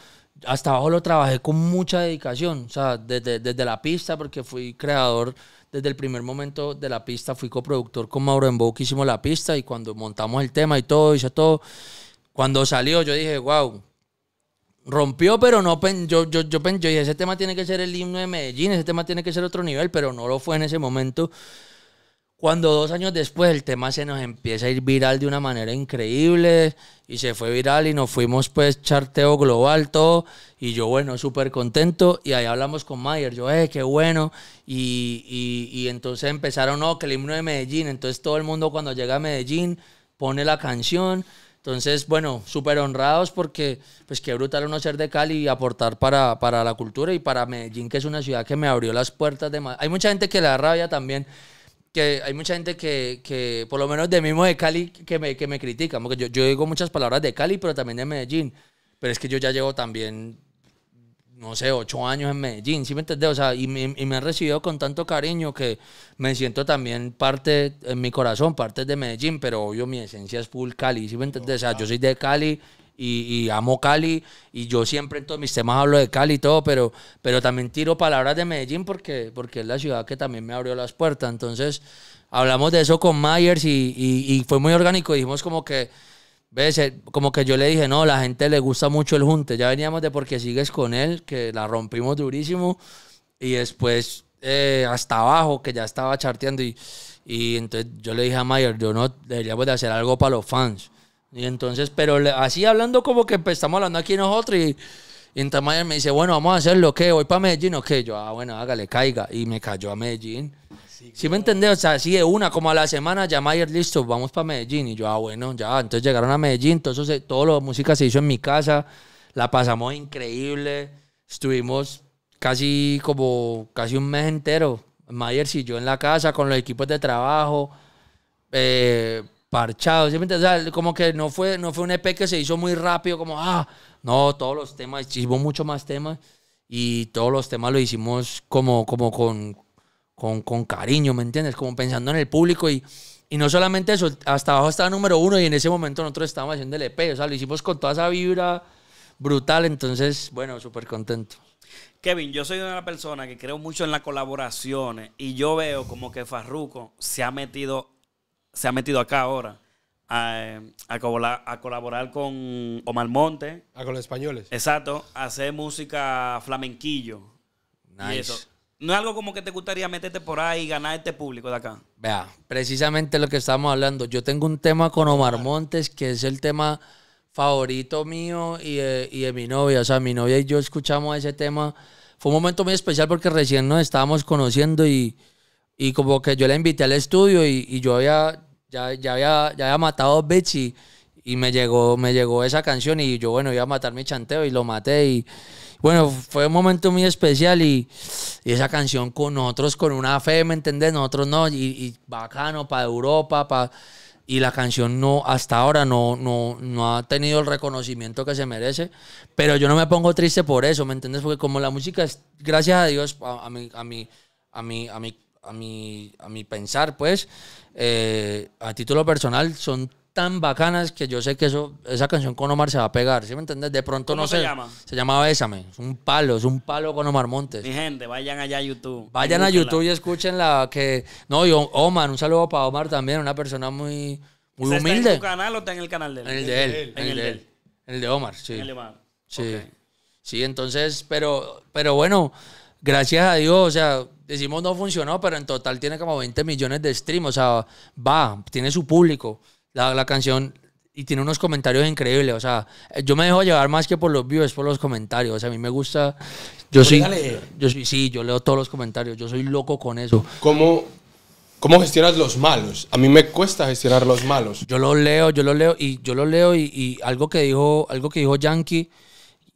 hasta abajo lo trabajé con mucha dedicación, o sea, desde, desde, la pista, porque fui creador desde el primer momento de la pista fui coproductor con Mauro Embo que hicimos la pista y cuando montamos el tema y todo, hice todo. Cuando salió yo dije, wow, rompió, pero no yo, yo, yo, yo dije, ese tema tiene que ser el himno de Medellín, ese tema tiene que ser otro nivel, pero no lo fue en ese momento. Cuando dos años después el tema se nos empieza a ir viral de una manera increíble y se fue viral y nos fuimos pues charteo global todo y yo bueno, súper contento y ahí hablamos con Mayer, yo, eh, qué bueno y, entonces empezaron, no, que el himno de Medellín, entonces todo el mundo cuando llega a Medellín pone la canción, entonces, bueno, súper honrados porque, pues qué brutal uno ser de Cali y aportar para, para, la cultura y para Medellín, que es una ciudad que me abrió las puertas de... más Hay mucha gente que le da rabia también hay mucha gente que, que, por lo menos de mismo de Cali, que me, que me critican. Porque yo, digo muchas palabras de Cali, pero también de Medellín. Pero es que yo ya llevo también, no sé, ocho años en Medellín, ¿sí me entendés? O sea, y, me, y me han recibido con tanto cariño que me siento también parte, en mi corazón, parte de Medellín, pero obvio mi esencia es full Cali, ¿sí me entendés? O sea, yo soy de Cali y, amo Cali y yo siempre en todos mis temas hablo de Cali y todo, pero, pero también tiro palabras de Medellín porque, porque es la ciudad que también me abrió las puertas. Entonces hablamos de eso con Myers y, y, fue muy orgánico. Dijimos como que, ves, como que yo le dije, no, la gente le gusta mucho el junte. Ya veníamos de porque sigues con él, que la rompimos durísimo y después eh, hasta abajo, que ya estaba charteando y, y entonces yo le dije a Myers yo no deberíamos de hacer algo para los fans. Y entonces, pero así hablando como que pues, estamos hablando aquí nosotros y, entonces en me dice, bueno, vamos a hacerlo, ¿qué? ¿Voy para Medellín o qué? Yo, ah, bueno, hágale, caiga. Y me cayó a Medellín. Sí, me entendés? O sea, así de una, como a la semana, ya Mayer, listo, vamos para Medellín. Y yo, ah, bueno, ya. Entonces llegaron a Medellín, todo, eso la música se hizo en mi casa. La pasamos increíble. Estuvimos casi como, casi un mes entero. Mayer y yo en la casa con los equipos de trabajo. Eh parchado. O sea, como que no fue, no fue un EP que se hizo muy rápido, como, ah, no, todos los temas, hicimos mucho más temas y todos los temas lo hicimos como, como con, con, con cariño, ¿me entiendes? Como pensando en el público y, y no solamente eso, hasta abajo estaba número uno y en ese momento nosotros estábamos haciendo el EP, o sea, lo hicimos con toda esa vibra brutal, entonces, bueno, súper contento. Kevin, yo soy una persona que creo mucho en las colaboraciones y yo veo como que Farruko se ha metido se ha metido acá ahora a, a, colaborar, con Omar Montes. Ah, con los españoles. Exacto, a hacer música flamenquillo. Nice. ¿No es algo como que te gustaría meterte por ahí y ganar este público de acá? Vea, precisamente lo que estábamos hablando. Yo tengo un tema con Omar Montes que es el tema favorito mío y de, mi novia. O sea, mi novia y yo escuchamos ese tema. Fue un momento muy especial porque recién nos estábamos conociendo y, como que yo la invité al estudio y yo había ya, ya, había, ya matado a y, me, llegó, me llegó esa canción y yo, bueno, iba a matar mi chanteo y lo maté y bueno, fue un momento muy especial y, esa canción con nosotros, con una fe, ¿me entendés? Nosotros no, y, bacano, para Europa, para... Y la canción no, hasta ahora no, no, no ha tenido el reconocimiento que se merece. Pero yo no me pongo triste por eso, ¿me entiendes? Porque como la música es, gracias a Dios, a, a, mi, a, mi, a mi a mi, a mi pensar, pues, eh, a título personal, son tan bacanas que yo sé que eso, esa canción con Omar se va a pegar, ¿sí me entiendes? De pronto ¿Cómo no se sé, llama. Se llama Bésame, es un palo, es un palo con Omar Montes. Mi gente, vayan allá a YouTube. Vayan a YouTube y escuchen la que no, y Omar, un saludo para Omar también, una persona muy muy humilde. ¿Está en tu canal o está en el canal de él? En el de él, en, el, de él. En el de Omar, sí. En el de Omar. Sí. Sí, entonces, pero pero bueno, gracias a Dios, o sea, decimos no funcionó, pero en total tiene como 20 millones de streams, o sea, va, tiene su público. La, canción y tiene unos comentarios increíbles. O sea, yo me dejo llevar más que por los views, por los comentarios. O sea, a mí me gusta. Yo soy, yo soy, sí, yo leo todos los comentarios. Yo soy loco con eso. ¿Cómo, ¿Cómo gestionas los malos? A mí me cuesta gestionar los malos. Yo los leo, yo los leo y yo los leo y, y algo que dijo, algo que dijo Yankee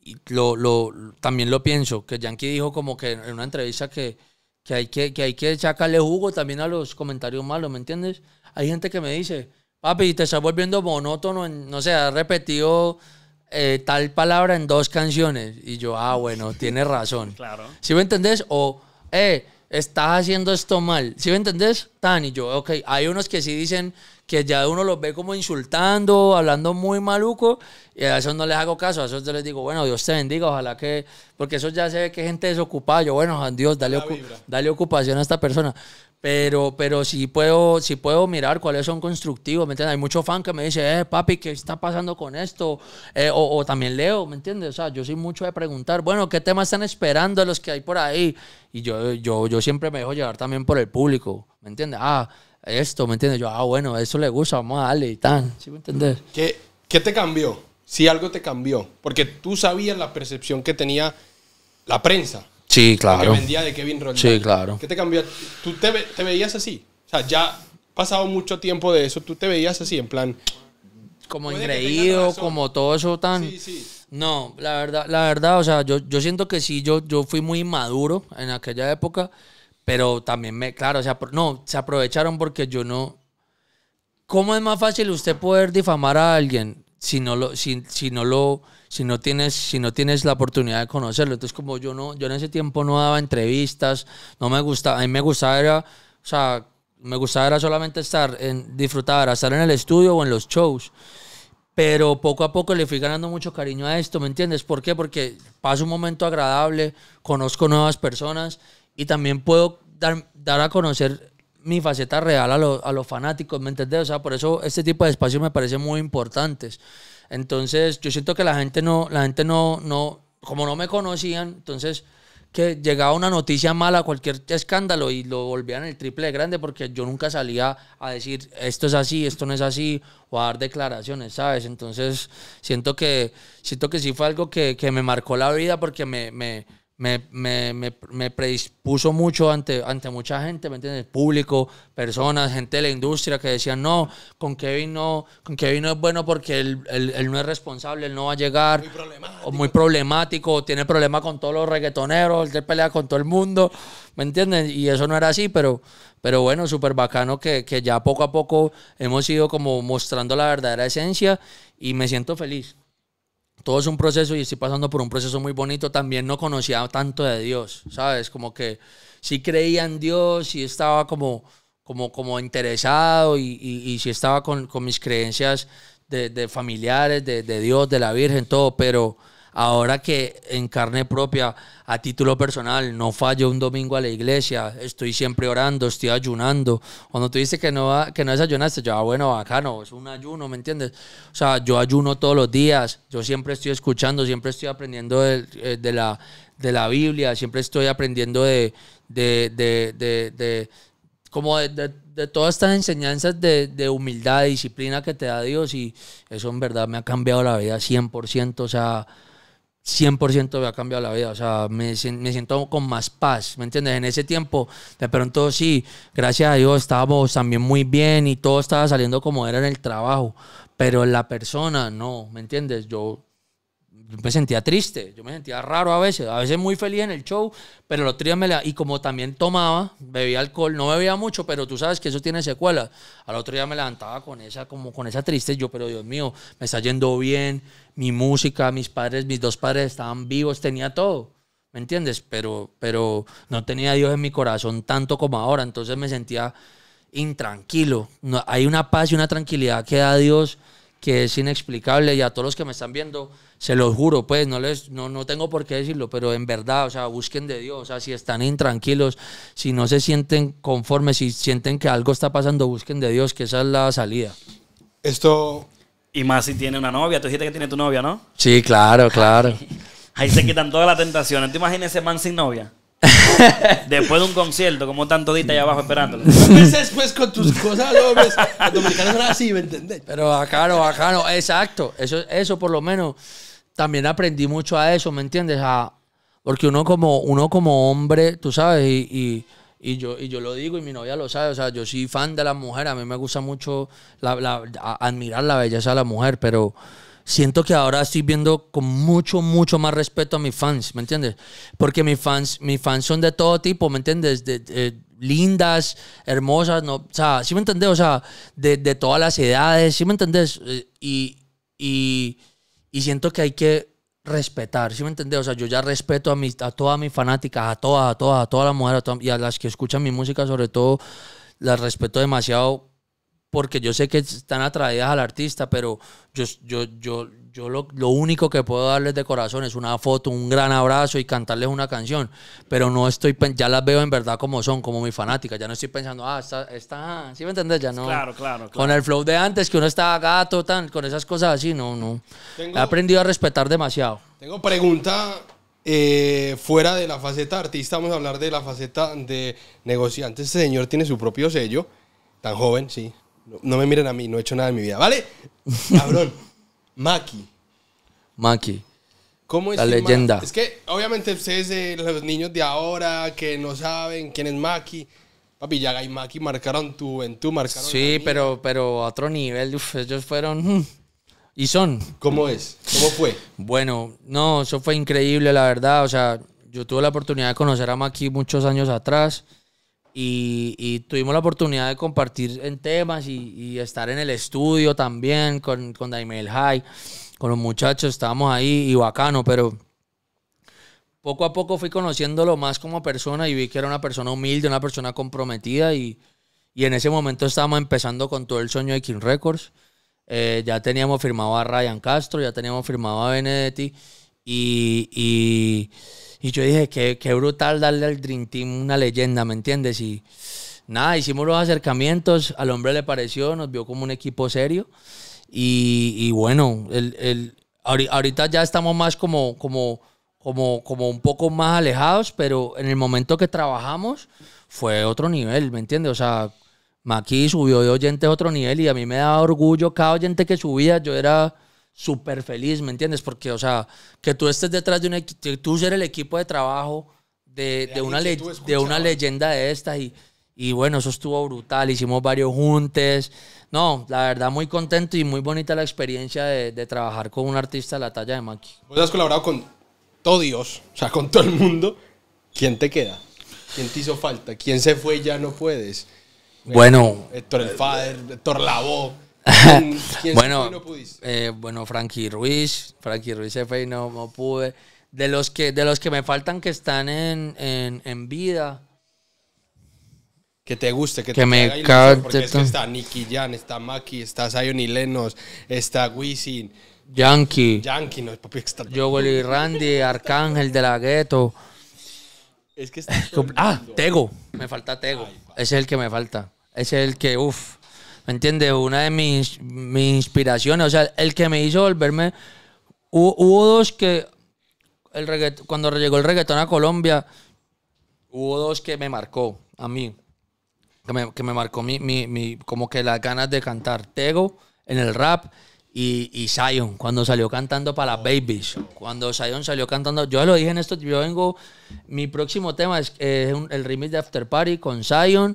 y lo, lo, también lo pienso, que Yankee dijo como que en una entrevista que, que, hay que, que hay que sacarle jugo también a los comentarios malos, ¿me entiendes? Hay gente que me dice, papi, te estás volviendo monótono, no sé, has repetido eh, tal palabra en dos canciones. Y yo, ah, bueno, tienes razón. claro. ¿Sí me entendés? O, eh, estás haciendo esto mal. ¿Sí me entendés? Tan, y yo, ok, hay unos que sí dicen que ya uno los ve como insultando, hablando muy maluco, y a esos no les hago caso, a esos yo les digo, bueno, Dios te bendiga, ojalá que, porque eso ya se ve que gente desocupada, yo, bueno, Dios, dale, dale ocupación a esta persona, pero, pero sí, puedo, si puedo mirar cuáles son constructivos, ¿me entiendes? Hay mucho fan que me dice, eh, papi, ¿qué está pasando con esto? Eh, o, también leo, ¿me entiendes? O sea, yo soy mucho de preguntar, bueno, ¿qué temas están esperando los que hay por ahí? Y yo, yo, yo siempre me dejo llevar también por el público, ¿me entiendes? Ah, esto, ¿me entiendes? Yo, ah, bueno, eso le gusta, vamos a darle y tal. ¿sí me entiendes? ¿Qué, te cambió? Si algo te cambió, porque tú sabías la percepción que tenía la prensa. Sí, claro. Que vendía de Kevin Roldán. Sí, claro. ¿Qué te cambió? ¿Tú te, veías así? O sea, ya pasado mucho tiempo de eso, ¿tú te veías así en plan... Como engreído, como todo eso tan... Sí, sí. No, la verdad, la verdad, o sea, yo, yo siento que sí, yo, yo fui muy maduro en aquella época. Pero también me, claro, se no, se aprovecharon porque yo no. ¿Cómo es más fácil usted poder difamar a alguien si no lo, si, si no lo, si no tienes, si no tienes la oportunidad de conocerlo? Entonces, como yo no, yo en ese tiempo no daba entrevistas, no me gustaba, a mí me gustaba o sea, me gustaba solamente estar en, disfrutar, estar en el estudio o en los shows pero poco a poco le fui ganando mucho cariño a esto, ¿me entiendes? ¿Por qué? Porque paso un momento agradable, conozco nuevas personas y también puedo dar, dar a conocer mi faceta real a, los fanáticos, ¿me entendés? O sea, por eso este tipo de espacios me parecen muy importantes. Entonces, yo siento que la gente no, la gente no, no, como no me conocían, entonces que llegaba una noticia mala, cualquier escándalo y lo volvían el triple de grande porque yo nunca salía a decir esto es así, esto no es así o a dar declaraciones, ¿sabes? Entonces siento que, siento que sí fue algo que, que me marcó la vida porque me, me, me, predispuso mucho ante, ante mucha gente, ¿me entiendes? Público, personas, gente de la industria que decían, no, con Kevin no, con Kevin no es bueno porque él, no es responsable, él no va a llegar. Muy problemático. muy problemático, tiene problemas con todos los reggaetoneros, él pelea con todo el mundo, ¿me entiendes? Y eso no era así, pero, pero bueno, súper bacano que, que ya poco a poco hemos ido como mostrando la verdadera esencia y me siento feliz todo es un proceso y estoy pasando por un proceso muy bonito. También no conocía tanto de Dios, ¿sabes? Como que sí creía en Dios, sí estaba como, como, como interesado y, sí estaba con, mis creencias de, familiares, de, Dios, de la Virgen, todo, pero Ahora que en carne propia, a título personal, no fallo un domingo a la iglesia, estoy siempre orando, estoy ayunando. Cuando tú dices que no, que no desayunaste, yo, ah, bueno, bacano, es un ayuno, ¿me entiendes? O sea, yo ayuno todos los días, yo siempre estoy escuchando, siempre estoy aprendiendo eh, de, la, de la Biblia, siempre estoy aprendiendo de, de, de, de como de, todas estas enseñanzas de, humildad, disciplina que te da Dios y eso en verdad me ha cambiado la vida 100%, o sea, 100% me ha cambiado la vida, o sea, me, me, siento con más paz, ¿me entiendes? En ese tiempo, de pronto sí, gracias a Dios estábamos también muy bien y todo estaba saliendo como era en el trabajo, pero en la persona no, ¿me entiendes? Yo me sentía triste, yo me sentía raro a veces, a veces muy feliz en el show, pero los día me la... Y como también tomaba, bebía alcohol, no bebía mucho, pero tú sabes que eso tiene secuelas. Al otro día me levantaba con esa, como con esa tristeza, yo, pero Dios mío, me está yendo bien, mi música, mis padres, mis dos padres estaban vivos, tenía todo. ¿Me entiendes? Pero, pero no tenía Dios en mi corazón tanto como ahora, entonces me sentía intranquilo. No, hay una paz y una tranquilidad que da Dios que es inexplicable y a todos los que me están viendo, se los juro, pues no, les, no, tengo por qué decirlo, pero en verdad, o sea, busquen de Dios, o sea, si están intranquilos, si no se sienten conformes, si sienten que algo está pasando, busquen de Dios, que esa es la salida. Esto... Y más si tiene una novia, tú dijiste que tiene tu novia, ¿no? Sí, claro, claro. Ahí se quitan todas las tentaciones. te imaginas ese man sin novia? Después de un concierto, como tanto dita allá abajo esperándolo. Después pues, con tus cosas, hombres. Pues, los dominicanos eran así, ¿me entendés? Pero acá bacano. Exacto. Eso, eso por lo menos también aprendí mucho a eso, ¿me entiendes? A, porque uno como, uno como hombre, tú sabes, y, y y yo, y yo lo digo y mi novia lo sabe, o sea, yo soy fan de la mujer a mí me gusta mucho la, la, admirar la belleza de la mujer, pero siento que ahora estoy viendo con mucho, mucho más respeto a mis fans, ¿me entiendes? Porque mis fans, mis fans son de todo tipo, ¿me entiendes? De, eh, lindas, hermosas, ¿no? O sea, ¿sí me entendés? O sea, de, todas las edades, ¿sí me entendés? Eh, y, siento que hay que respetar, ¿sí me entendés? O sea, yo ya respeto a, mis, a todas mis fanáticas, a todas, a todas, a todas las mujeres, y a las que escuchan mi música sobre todo, las respeto demasiado porque yo sé que están atraídas al artista, pero yo, yo, yo, yo lo, único que puedo darles de corazón es una foto, un gran abrazo y cantarles una canción. Pero no estoy, ya las veo en verdad como son, como mi fanática. Ya no estoy pensando, ah, está, ah", ¿sí me entendés? Ya no. Claro, claro, Con el flow de antes, que uno estaba gato, tan, con esas cosas así, no, no. He aprendido a respetar demasiado. Tengo pregunta eh, fuera de la faceta artista, vamos a hablar de la faceta de negociante. Este señor tiene su propio sello, tan joven, sí, no, me miren a mí, no he hecho nada en mi vida, ¿vale? Cabrón. Maki. Maki. ¿Cómo es La leyenda. Es que obviamente ustedes, los niños de ahora que no saben quién es Maki. Papi, Yaga y Maki marcaron tu juventud, marcaron. Sí, pero, pero a otro nivel, ellos fueron. Y son. ¿Cómo es? ¿Cómo fue? Bueno, no, eso fue increíble, la verdad. O sea, yo tuve la oportunidad de conocer a Maki muchos años atrás. Y, tuvimos la oportunidad de compartir en temas y, estar en el estudio también con, con Daimel High, con los muchachos, estábamos ahí y bacano, pero poco a poco fui conociéndolo más como persona y vi que era una persona humilde, una persona comprometida y, en ese momento estábamos empezando con todo el sueño de King Records. Eh, ya teníamos firmado a Ryan Castro, ya teníamos firmado a Benedetti y y yo dije, qué, brutal darle al Dream Team una leyenda, ¿me entiendes? Y nada, hicimos los acercamientos, al hombre le pareció, nos vio como un equipo serio. Y, bueno, el, ahorita ya estamos más como, como, como, como un poco más alejados, pero en el momento que trabajamos fue otro nivel, ¿me entiendes? O sea, Maki subió de oyente a otro nivel y a mí me daba orgullo cada oyente que subía. Yo era súper feliz, ¿me entiendes? Porque, o sea, que tú estés detrás de un equipo, tú ser el equipo de trabajo de, una, de una leyenda de estas y, y bueno, eso estuvo brutal, hicimos varios juntes. No, la verdad muy contento y muy bonita la experiencia de, trabajar con un artista de la talla de Maki. Vos has colaborado con todo Dios, o sea, con todo el mundo. ¿Quién te queda? ¿Quién te hizo falta? ¿Quién se fue ya no puedes? Bueno. Héctor El Fader, Héctor Lavoe. Mm, bueno, eh, bueno, Frankie Ruiz, Frankie Ruiz se no, no, pude. De los, que, de los que me faltan que están en, vida. Que te guste, que, me está Nicky Jan, está Maki, está Zion y Lenos, está Wisin. Yankee. Yankee, no, papi, está... Yo, y Randy, Arcángel de la Gueto. Es ah, Tego. Me falta Tego. Ese es el que me falta. Ese es el que, uff. ¿me entiendes? Una de mis, mis inspiraciones, o sea, el que me hizo volverme, hubo, dos que, el cuando llegó el reggaetón a Colombia, hubo dos que me marcó a mí, que me, que me marcó mi, mi, como que las ganas de cantar Tego en el rap y, Zion, cuando salió cantando para las babies, cuando Zion salió cantando, yo lo dije en esto, yo vengo, mi próximo tema es, el remix de After Party con Zion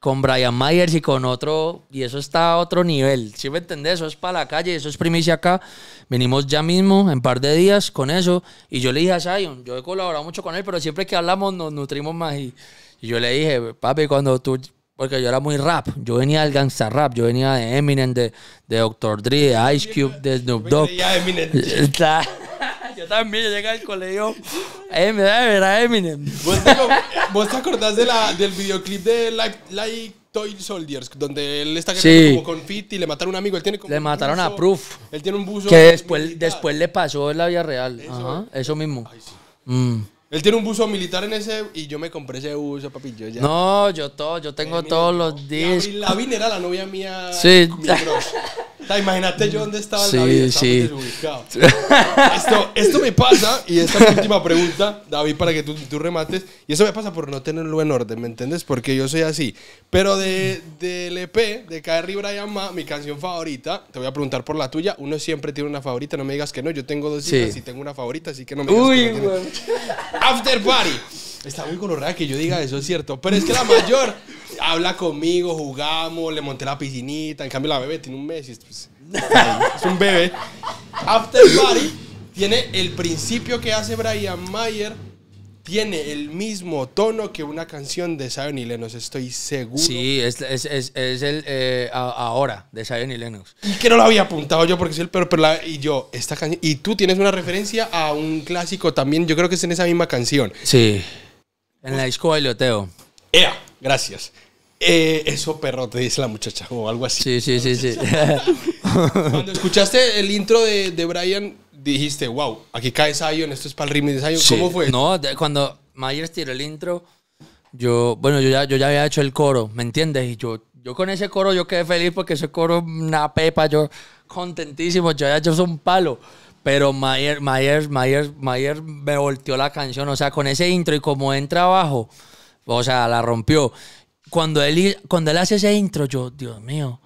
con Brian Myers y con otro, y eso está a otro nivel. ¿Sí me entendés? Eso es para la calle, eso es primicia acá. Venimos ya mismo, en par de días, con eso. Y yo le dije a Zion, yo he colaborado mucho con él, pero siempre que hablamos nos nutrimos más. Y, yo le dije, papi, cuando tú. Porque yo era muy rap, yo venía del gangsta rap, yo venía de Eminem, de, de Dr. Dre, de Ice Cube, de Snoop Dogg. Yo también, yo llegué al colegio. me da Eminem. ¿Vos te, acordás del videoclip de Like, Toy Soldiers? Donde él está como con Fit y le mataron a un amigo. le mataron a Proof. Él tiene un buzo. Que después, después le pasó en la vida real. Eso, mismo. Mm. Él tiene un buzo militar en ese y yo me compré ese buzo, papi. ya. No, yo todo, yo tengo todos los discos. la era la novia mía. Sí. imagínate yo dónde estaba David sí, Esto, me pasa, y esta es última pregunta, David, para que tú, tú, remates. Y eso me pasa por no tenerlo en orden, ¿me entiendes? Porque yo soy así. Pero de, del EP, de Carrie Brian Ma, mi canción favorita, te voy a preguntar por la tuya. Uno siempre tiene una favorita, no me digas que no. Yo tengo dos hijas sí. y tengo una favorita, así que no me digas Uy, que After Party. Está muy colorada que yo diga eso, es cierto. Pero es que la mayor habla conmigo, jugamos, le monté la piscinita. En cambio, la bebé tiene un mes y pues, es, un bebé. After Party tiene el principio que hace Brian Mayer. Tiene el mismo tono que una canción de Zion y Lennox, estoy seguro. Sí, es, el eh, ahora de Zion y Lennox. Y que no lo había apuntado yo porque es el pero y yo, esta canción. Y tú tienes una referencia a un clásico también, yo creo que es en esa misma canción. Sí. En la disco bailoteo. ¡Ea! Gracias. Eh, eso, perro, te dice la muchacha o algo así. Sí, sí, sí, sí. Cuando escuchaste el intro de, de Brian, dijiste, wow, aquí cae Zion, esto es para el ritmo de Zion. ¿Cómo fue? No, cuando Myers tiró el intro, yo, bueno, yo ya, yo ya había hecho el coro, ¿me entiendes? Y yo, yo con ese coro yo quedé feliz porque ese coro una pepa, yo contentísimo, yo ya hecho soy un palo. Pero Myers, Myers, Myers, Myers me volteó la canción, o sea, con ese intro y como entra abajo, o sea, la rompió cuando él, cuando él hace ese intro, yo, Dios mío.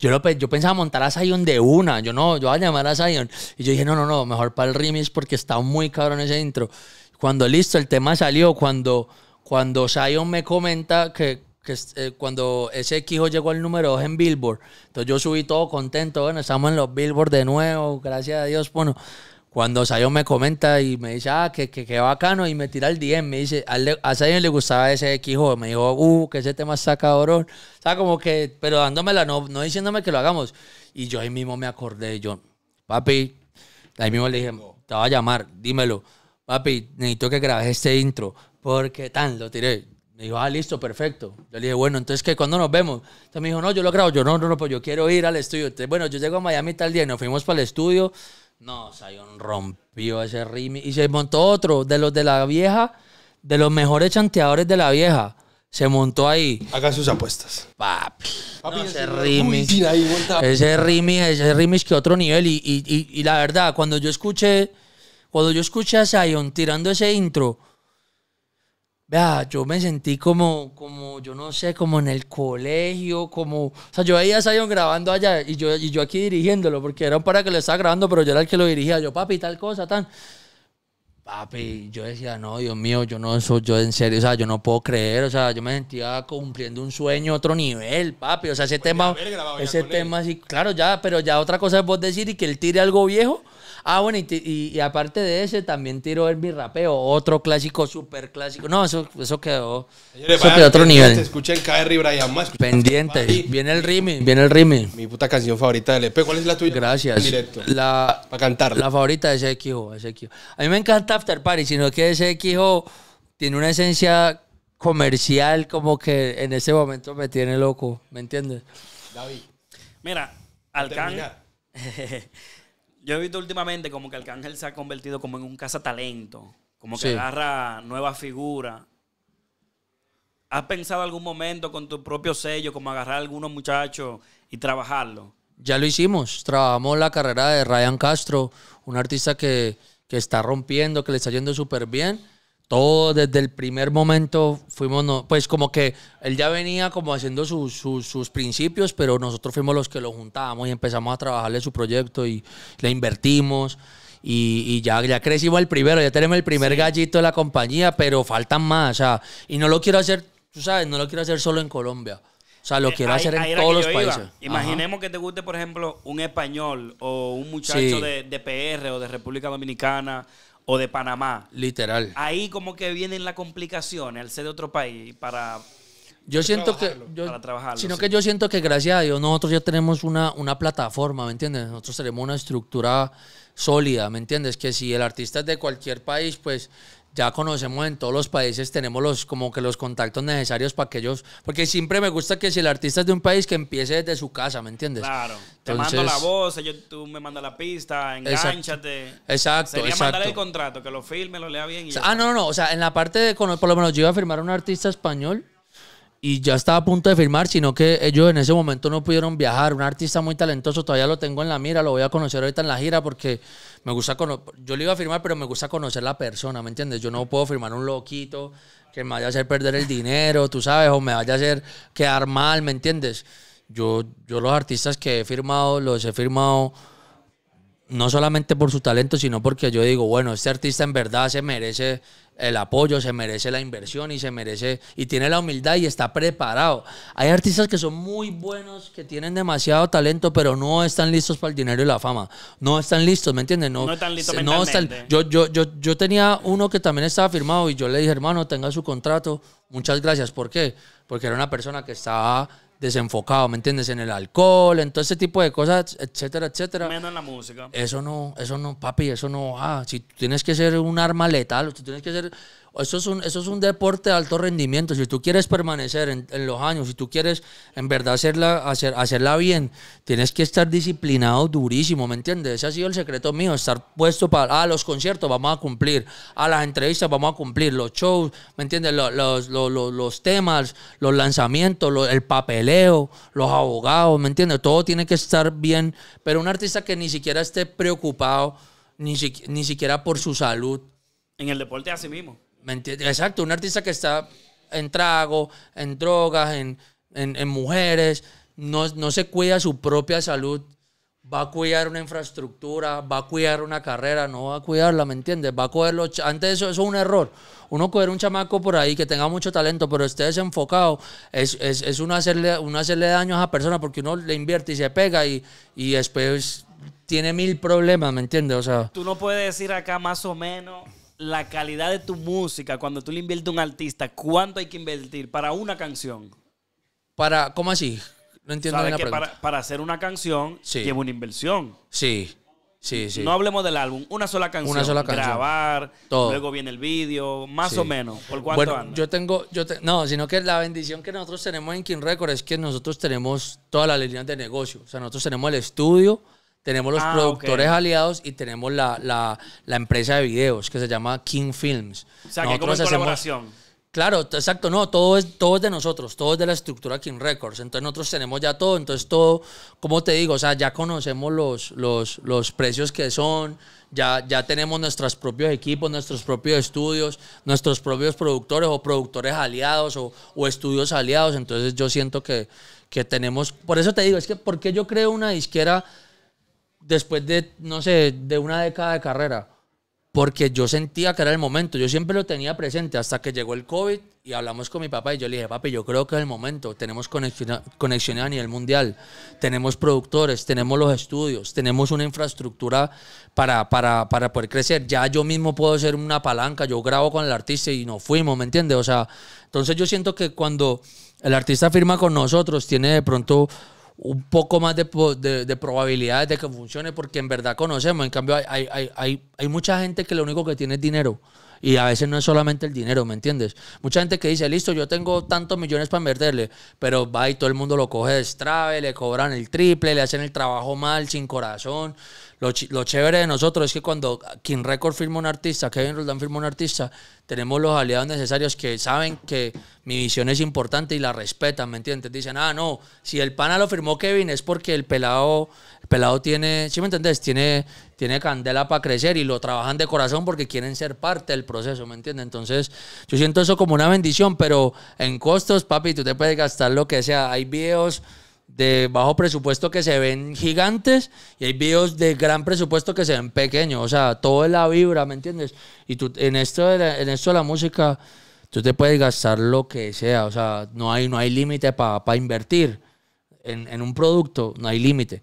Yo, yo pensaba montar a Zion de una. Yo no, yo voy a llamar a Zion. Y yo dije, no, no, no, mejor para el remix porque está muy cabrón ese intro. Cuando listo, el tema salió. Cuando, cuando Zion me comenta que, que eh, cuando ese equipo llegó al número 2 en Billboard, entonces yo subí todo contento. Bueno, estamos en los Billboard de nuevo, gracias a Dios. Bueno, cuando Sayon me comenta y me dice, ah, que, que, bacano, y me tira el 10, me dice, a Sayon le gustaba ese Quijote, me dijo, uh, que ese tema saca cabrón, o sea, como que, pero dándomela, no, no diciéndome que lo hagamos, y yo ahí mismo me acordé, yo, papi, ahí mismo le dije, te voy a llamar, dímelo, papi, necesito que grabes este intro, porque tan, lo tiré, me dijo, ah, listo, perfecto. Yo le dije, bueno, entonces, ¿qué? ¿Cuándo nos vemos? Entonces me dijo, no, yo lo grabo. Yo, no, no, no, pues yo quiero ir al estudio. Entonces, bueno, yo llego a Miami tal día, nos fuimos para el estudio. No, Sion rompió ese ritmo y se montó otro de los de la vieja, de los mejores chanteadores de la vieja. Se montó ahí. Haga sus apuestas. Papi. ese remix. Ese remix, ese que otro nivel. Y, la verdad, cuando yo escuché, cuando yo escuché a Sion tirando ese intro, vea, yo me sentí como, como, yo no sé, como en el colegio, como, o sea, yo veía a grabando allá y yo, y yo aquí dirigiéndolo, porque era para que lo estaba grabando, pero yo era el que lo dirigía, yo, papi, tal cosa, tan. Papi, yo decía, no, Dios mío, yo no soy, yo en serio, o sea, yo no puedo creer, o sea, yo me sentía cumpliendo un sueño a otro nivel, papi, o sea, ese tema, ese tema, sí, claro, ya, pero ya otra cosa es vos decir y que él tire algo viejo Ah, bueno, y, aparte de ese, también tiro el mi rapeo, otro clásico, súper clásico. No, eso, quedó. eso quedó otro nivel. y Pendiente. Viene el rime, viene el rime. Mi puta canción favorita del EP. ¿Cuál es la tuya? Gracias. directo. La, Para cantar. La favorita de ese equipo. A mí me encanta After Party, sino que ese equipo tiene una esencia comercial como que en ese momento me tiene loco, ¿me entiendes? David. Mira, Alcán. yo he visto últimamente como que Arcángel se ha convertido como en un cazatalento, como que agarra nueva figura ¿Has pensado algún momento con tu propio sello, como agarrar a algunos muchachos y trabajarlo? Ya lo hicimos, trabajamos la carrera de Ryan Castro, un artista que, que está rompiendo, que le está yendo súper bien todo desde el primer momento fuimos, pues como que él ya venía como haciendo sus, principios, pero nosotros fuimos los que lo juntábamos y empezamos a trabajarle su proyecto y le invertimos. Y, ya, ya crecimos el primero, ya tenemos el primer gallito de la compañía, pero faltan más. y no lo quiero hacer, tú sabes, no lo quiero hacer solo en Colombia. O sea, lo eh, quiero hacer en todos los países. Imaginemos que te guste, por ejemplo, un español o un muchacho de, de, PR o de República Dominicana o de Panamá. Literal. Ahí como que vienen las complicaciones al ser de otro país para... Yo siento que... Yo, para sino que yo siento que gracias a Dios nosotros ya tenemos una, una plataforma, ¿me entiendes? Nosotros tenemos una estructura sólida, ¿me entiendes? Que si el artista es de cualquier país, pues ya conocemos en todos los países, tenemos los, como que los contactos necesarios para que ellos, porque siempre me gusta que si el artista es de un país, que empiece desde su casa, ¿me entiendes? Claro, te mando la voz, yo, tú me mandas la pista, enganchate. Exacto, exacto. a el contrato, que lo firme, lo lea bien. ah, no, no, no, o sea, en la parte de, por lo menos yo iba a firmar a un artista español, y ya estaba a punto de firmar, sino que ellos en ese momento no pudieron viajar. Un artista muy talentoso, todavía lo tengo en la mira, lo voy a conocer ahorita en la gira porque me gusta conocer, yo le iba a firmar, pero me gusta conocer la persona, ¿me entiendes? Yo no puedo firmar un loquito que me vaya a hacer perder el dinero, tú sabes, o me vaya a hacer quedar mal, ¿me entiendes? Yo, yo los artistas que he firmado, los he firmado no solamente por su talento, sino porque yo digo, bueno, este artista en verdad se merece el apoyo, se merece la inversión y se merece, y tiene la humildad y está preparado. Hay artistas que son muy buenos, que tienen demasiado talento, pero no están listos para el dinero y la fama. No están listos, ¿me entiendes? No, están listos no yo, yo, yo, yo tenía uno que también estaba firmado y yo le dije, hermano, tenga su contrato, muchas gracias. ¿Por qué? Porque era una persona que estaba desenfocado, ¿me entiendes? En el alcohol, en todo ese tipo de cosas, etcétera, etcétera. Menos en la música. Eso no, eso no, papi, eso no. Ah, si tienes que ser un arma letal, si tienes que ser eso es, un, eso es un deporte de alto rendimiento. Si tú quieres permanecer en, los años, si tú quieres en verdad hacerla, hacer, hacerla bien, tienes que estar disciplinado durísimo, ¿me entiendes? Ese ha sido el secreto mío, estar puesto para, ah, los conciertos vamos a cumplir, a ah, las entrevistas vamos a cumplir, los shows, ¿me entiendes? Los, los, los, los temas, los lanzamientos, el papeleo, los abogados, ¿me entiendes? Todo tiene que estar bien, pero un artista que ni siquiera esté preocupado, ni, ni siquiera por su salud. En el deporte así mismo. Exacto, un artista que está en trago, en drogas, en, mujeres, no, se cuida su propia salud, va a cuidar una infraestructura, va a cuidar una carrera, no va a cuidarla, ¿me entiendes? Va a coger Antes eso, es un error. Uno coger un chamaco por ahí que tenga mucho talento, pero esté desenfocado, es, es, es uno, hacerle, uno hacerle daño a esa persona porque uno le invierte y se pega y, después tiene mil problemas, ¿me entiendes? O sea... Tú no puedes decir acá más o menos la calidad de tu música, cuando tú le inviertes a un artista, ¿cuánto hay que invertir para una canción? Para, ¿cómo así? No entiendo la Para, hacer una canción lleva una inversión. Sí. Sí, sí. No hablemos del álbum, una sola canción. Una sola canción. Grabar, luego viene el vídeo, más o menos. ¿Por cuánto bueno, Yo tengo, yo no, sino que la bendición que nosotros tenemos en King Record es que nosotros tenemos todas la línea de negocio. O sea, nosotros tenemos el estudio, tenemos los ah, productores aliados y tenemos la, empresa de videos que se llama King Films. O sea, nosotros que como colaboración. Claro, exacto, no, todo es, todo de nosotros, todo es de la estructura King Records. Entonces nosotros tenemos ya todo, entonces todo, como te digo, o sea, ya conocemos los, los, precios que son, ya, ya tenemos nuestros propios equipos, nuestros propios estudios, nuestros propios productores o productores aliados o, estudios aliados. Entonces yo siento que, que tenemos, por eso te digo, es que porque yo creo una disquera después de, no sé, de una década de carrera, porque yo sentía que era el momento, yo siempre lo tenía presente hasta que llegó el COVID y hablamos con mi papá y yo le dije, papi, yo creo que es el momento, tenemos conexiones a nivel mundial, tenemos productores, tenemos los estudios, tenemos una infraestructura para, para, para poder crecer, ya yo mismo puedo ser una palanca, yo grabo con el artista y nos fuimos, ¿me entiendes? O sea, entonces yo siento que cuando el artista firma con nosotros, tiene de pronto un poco más de, de, de, probabilidades de que funcione porque en verdad conocemos. En cambio, hay, hay, hay, hay, mucha gente que lo único que tiene es dinero. Y a veces no es solamente el dinero, ¿me entiendes? Mucha gente que dice, listo, yo tengo tantos millones para invertirle, pero va y todo el mundo lo coge de le cobran el triple, le hacen el trabajo mal, sin corazón. Lo, chévere de nosotros es que cuando King Record firma un artista, Kevin Roldán firma un artista, tenemos los aliados necesarios que saben que mi visión es importante y la respetan, ¿me entiendes? Dicen, ah, no, si el pana lo firmó Kevin es porque el pelado, el pelado tiene, ¿sí me entendés? Tiene, tiene candela para crecer y lo trabajan de corazón porque quieren ser parte del proceso, ¿me entiendes? Entonces, yo siento eso como una bendición, pero en costos, papi, tú te puedes gastar lo que sea. Hay videos de bajo presupuesto que se ven gigantes y hay videos de gran presupuesto que se ven pequeños. O sea, todo es la vibra, ¿me entiendes? Y tú, en esto de la, en esto la música, tú te puedes gastar lo que sea. O sea, no hay, no hay límite para invertir en, en un producto, no hay límite.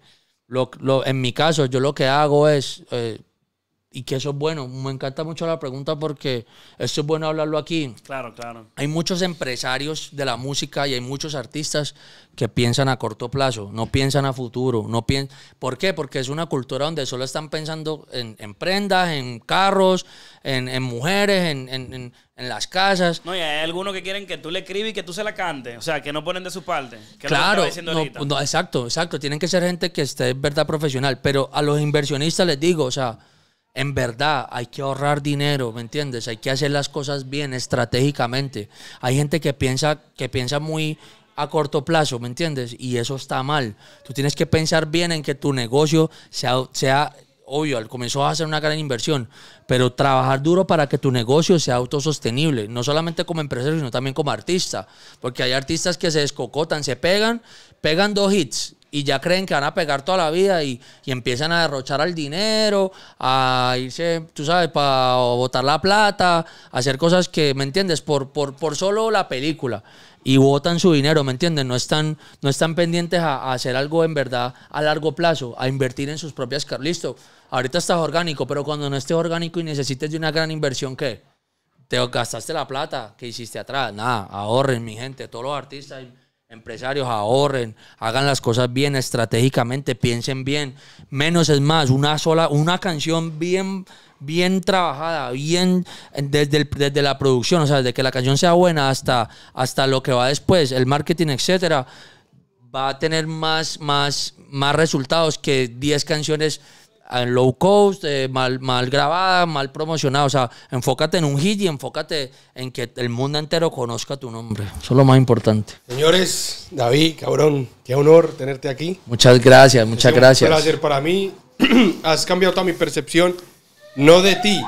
Lo, en mi caso, yo lo que hago es, eh, y que eso es bueno. Me encanta mucho la pregunta porque esto es bueno hablarlo aquí. Claro, claro. Hay muchos empresarios de la música y hay muchos artistas que piensan a corto plazo, no piensan a futuro. No piens ¿Por qué? Porque es una cultura donde solo están pensando en, prendas, en carros, en, mujeres, en, en, las casas. No, y hay algunos que quieren que tú le escribas y que tú se la cantes. O sea, que no ponen de su parte. claro. exacto, exacto. Tienen que ser gente que esté, verdad, profesional. Pero a los inversionistas les digo, o sea en verdad hay que ahorrar dinero, ¿me entiendes? Hay que hacer las cosas bien estratégicamente. Hay gente que piensa, que piensa muy a corto plazo, ¿me entiendes? Y eso está mal. Tú tienes que pensar bien en que tu negocio sea, sea obvio, al comienzo vas a hacer una gran inversión, pero trabajar duro para que tu negocio sea autosostenible, no solamente como empresario, sino también como artista, porque hay artistas que se descocotan, se pegan, pegan dos hits y ya creen que van a pegar toda la vida y, y empiezan a derrochar al dinero, a irse, tú sabes, para botar la plata, hacer cosas que, ¿me entiendes? Por, por, por solo la película. Y botan su dinero, ¿me entiendes? No están, no están pendientes a, hacer algo en verdad a largo plazo, a invertir en sus propias carreras. Listo, ahorita estás orgánico, pero cuando no estés orgánico y necesites de una gran inversión, ¿qué? Te gastaste la plata que hiciste atrás. Nada, ahorren, mi gente, todos los artistas. Empresarios ahorren, hagan las cosas bien estratégicamente, piensen bien. Menos es más, una sola, una canción bien, bien trabajada, bien desde, desde la producción, o sea, desde que la canción sea buena hasta, hasta lo que va después, el marketing, etcétera, va a tener más, más, más resultados que 10 canciones en low cost, eh, mal, mal grabada, mal promocionada. O sea, enfócate en un hit y enfócate en que el mundo entero conozca tu nombre. Eso es lo más importante. Señores, David, cabrón, qué honor tenerte aquí. Muchas gracias, muchas gracias. para mí. Has cambiado toda mi percepción, no de ti,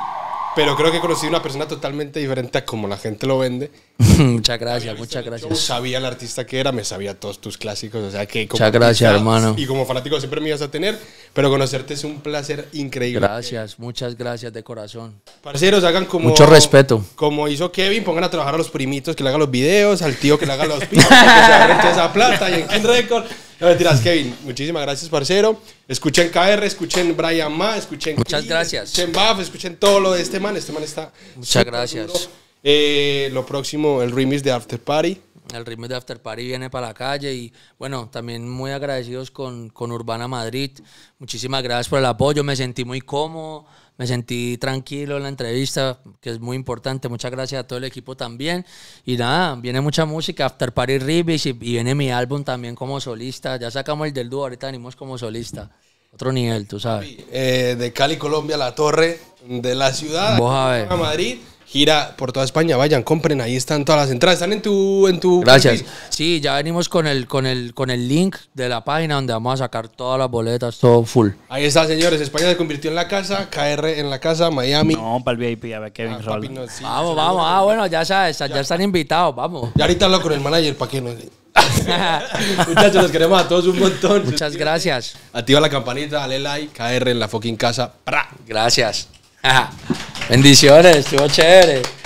pero creo que he conocí una persona totalmente diferente a como la gente lo vende. muchas gracias, muchas gracias. Yo sabía el artista que era, me sabía todos tus clásicos, o sea que... muchas gracias, hermano. Y como fanático siempre me ibas a tener, pero conocerte es un placer increíble. Gracias, muchas gracias de corazón. Parceros, hagan como... Mucho respeto. Como hizo Kevin, pongan a trabajar a los primitos que le hagan los videos, al tío que le haga los videos, que se esa plata y en récord. Record. No tiras, Kevin, muchísimas gracias, parcero. Escuchen KR, escuchen Brian Ma, escuchen. Muchas gracias. Escuchen escuchen todo lo de este man. Este man está. Muchas gracias. Eh, lo próximo, el remix de After Party. El remix de After Party viene para la calle y bueno, también muy agradecidos con, con Urbana Madrid. Muchísimas gracias por el apoyo, me sentí muy cómodo me sentí tranquilo en la entrevista, que es muy importante. Muchas gracias a todo el equipo también. Y nada, viene mucha música, After Party Ribis y, viene mi álbum también como solista. Ya sacamos el del dúo, ahorita venimos como solista. Otro nivel, tú sabes. Eh, de Cali, Colombia, La Torre, de la ciudad, a Madrid gira por toda España. Vayan, compren, ahí están todas las entradas. Están en tu. En tu Gracias. Sí, ya venimos con el, con, el, con el link de la página donde vamos a sacar todas las boletas, todo full. Ahí está, señores. España se convirtió en la casa, KR en la casa, Miami. No, para el VIP, a ver, Kevin ah, vamos, vamos. Ah, bueno, ya sabes, ya, están invitados, vamos. Ya ahorita hablo con el manager para que no. Muchachos, los queremos a todos un montón. Muchas gracias. Activa la campanita, dale like, KR en la fucking casa. ¡Pra! Gracias. Bendiciones, estuvo chévere.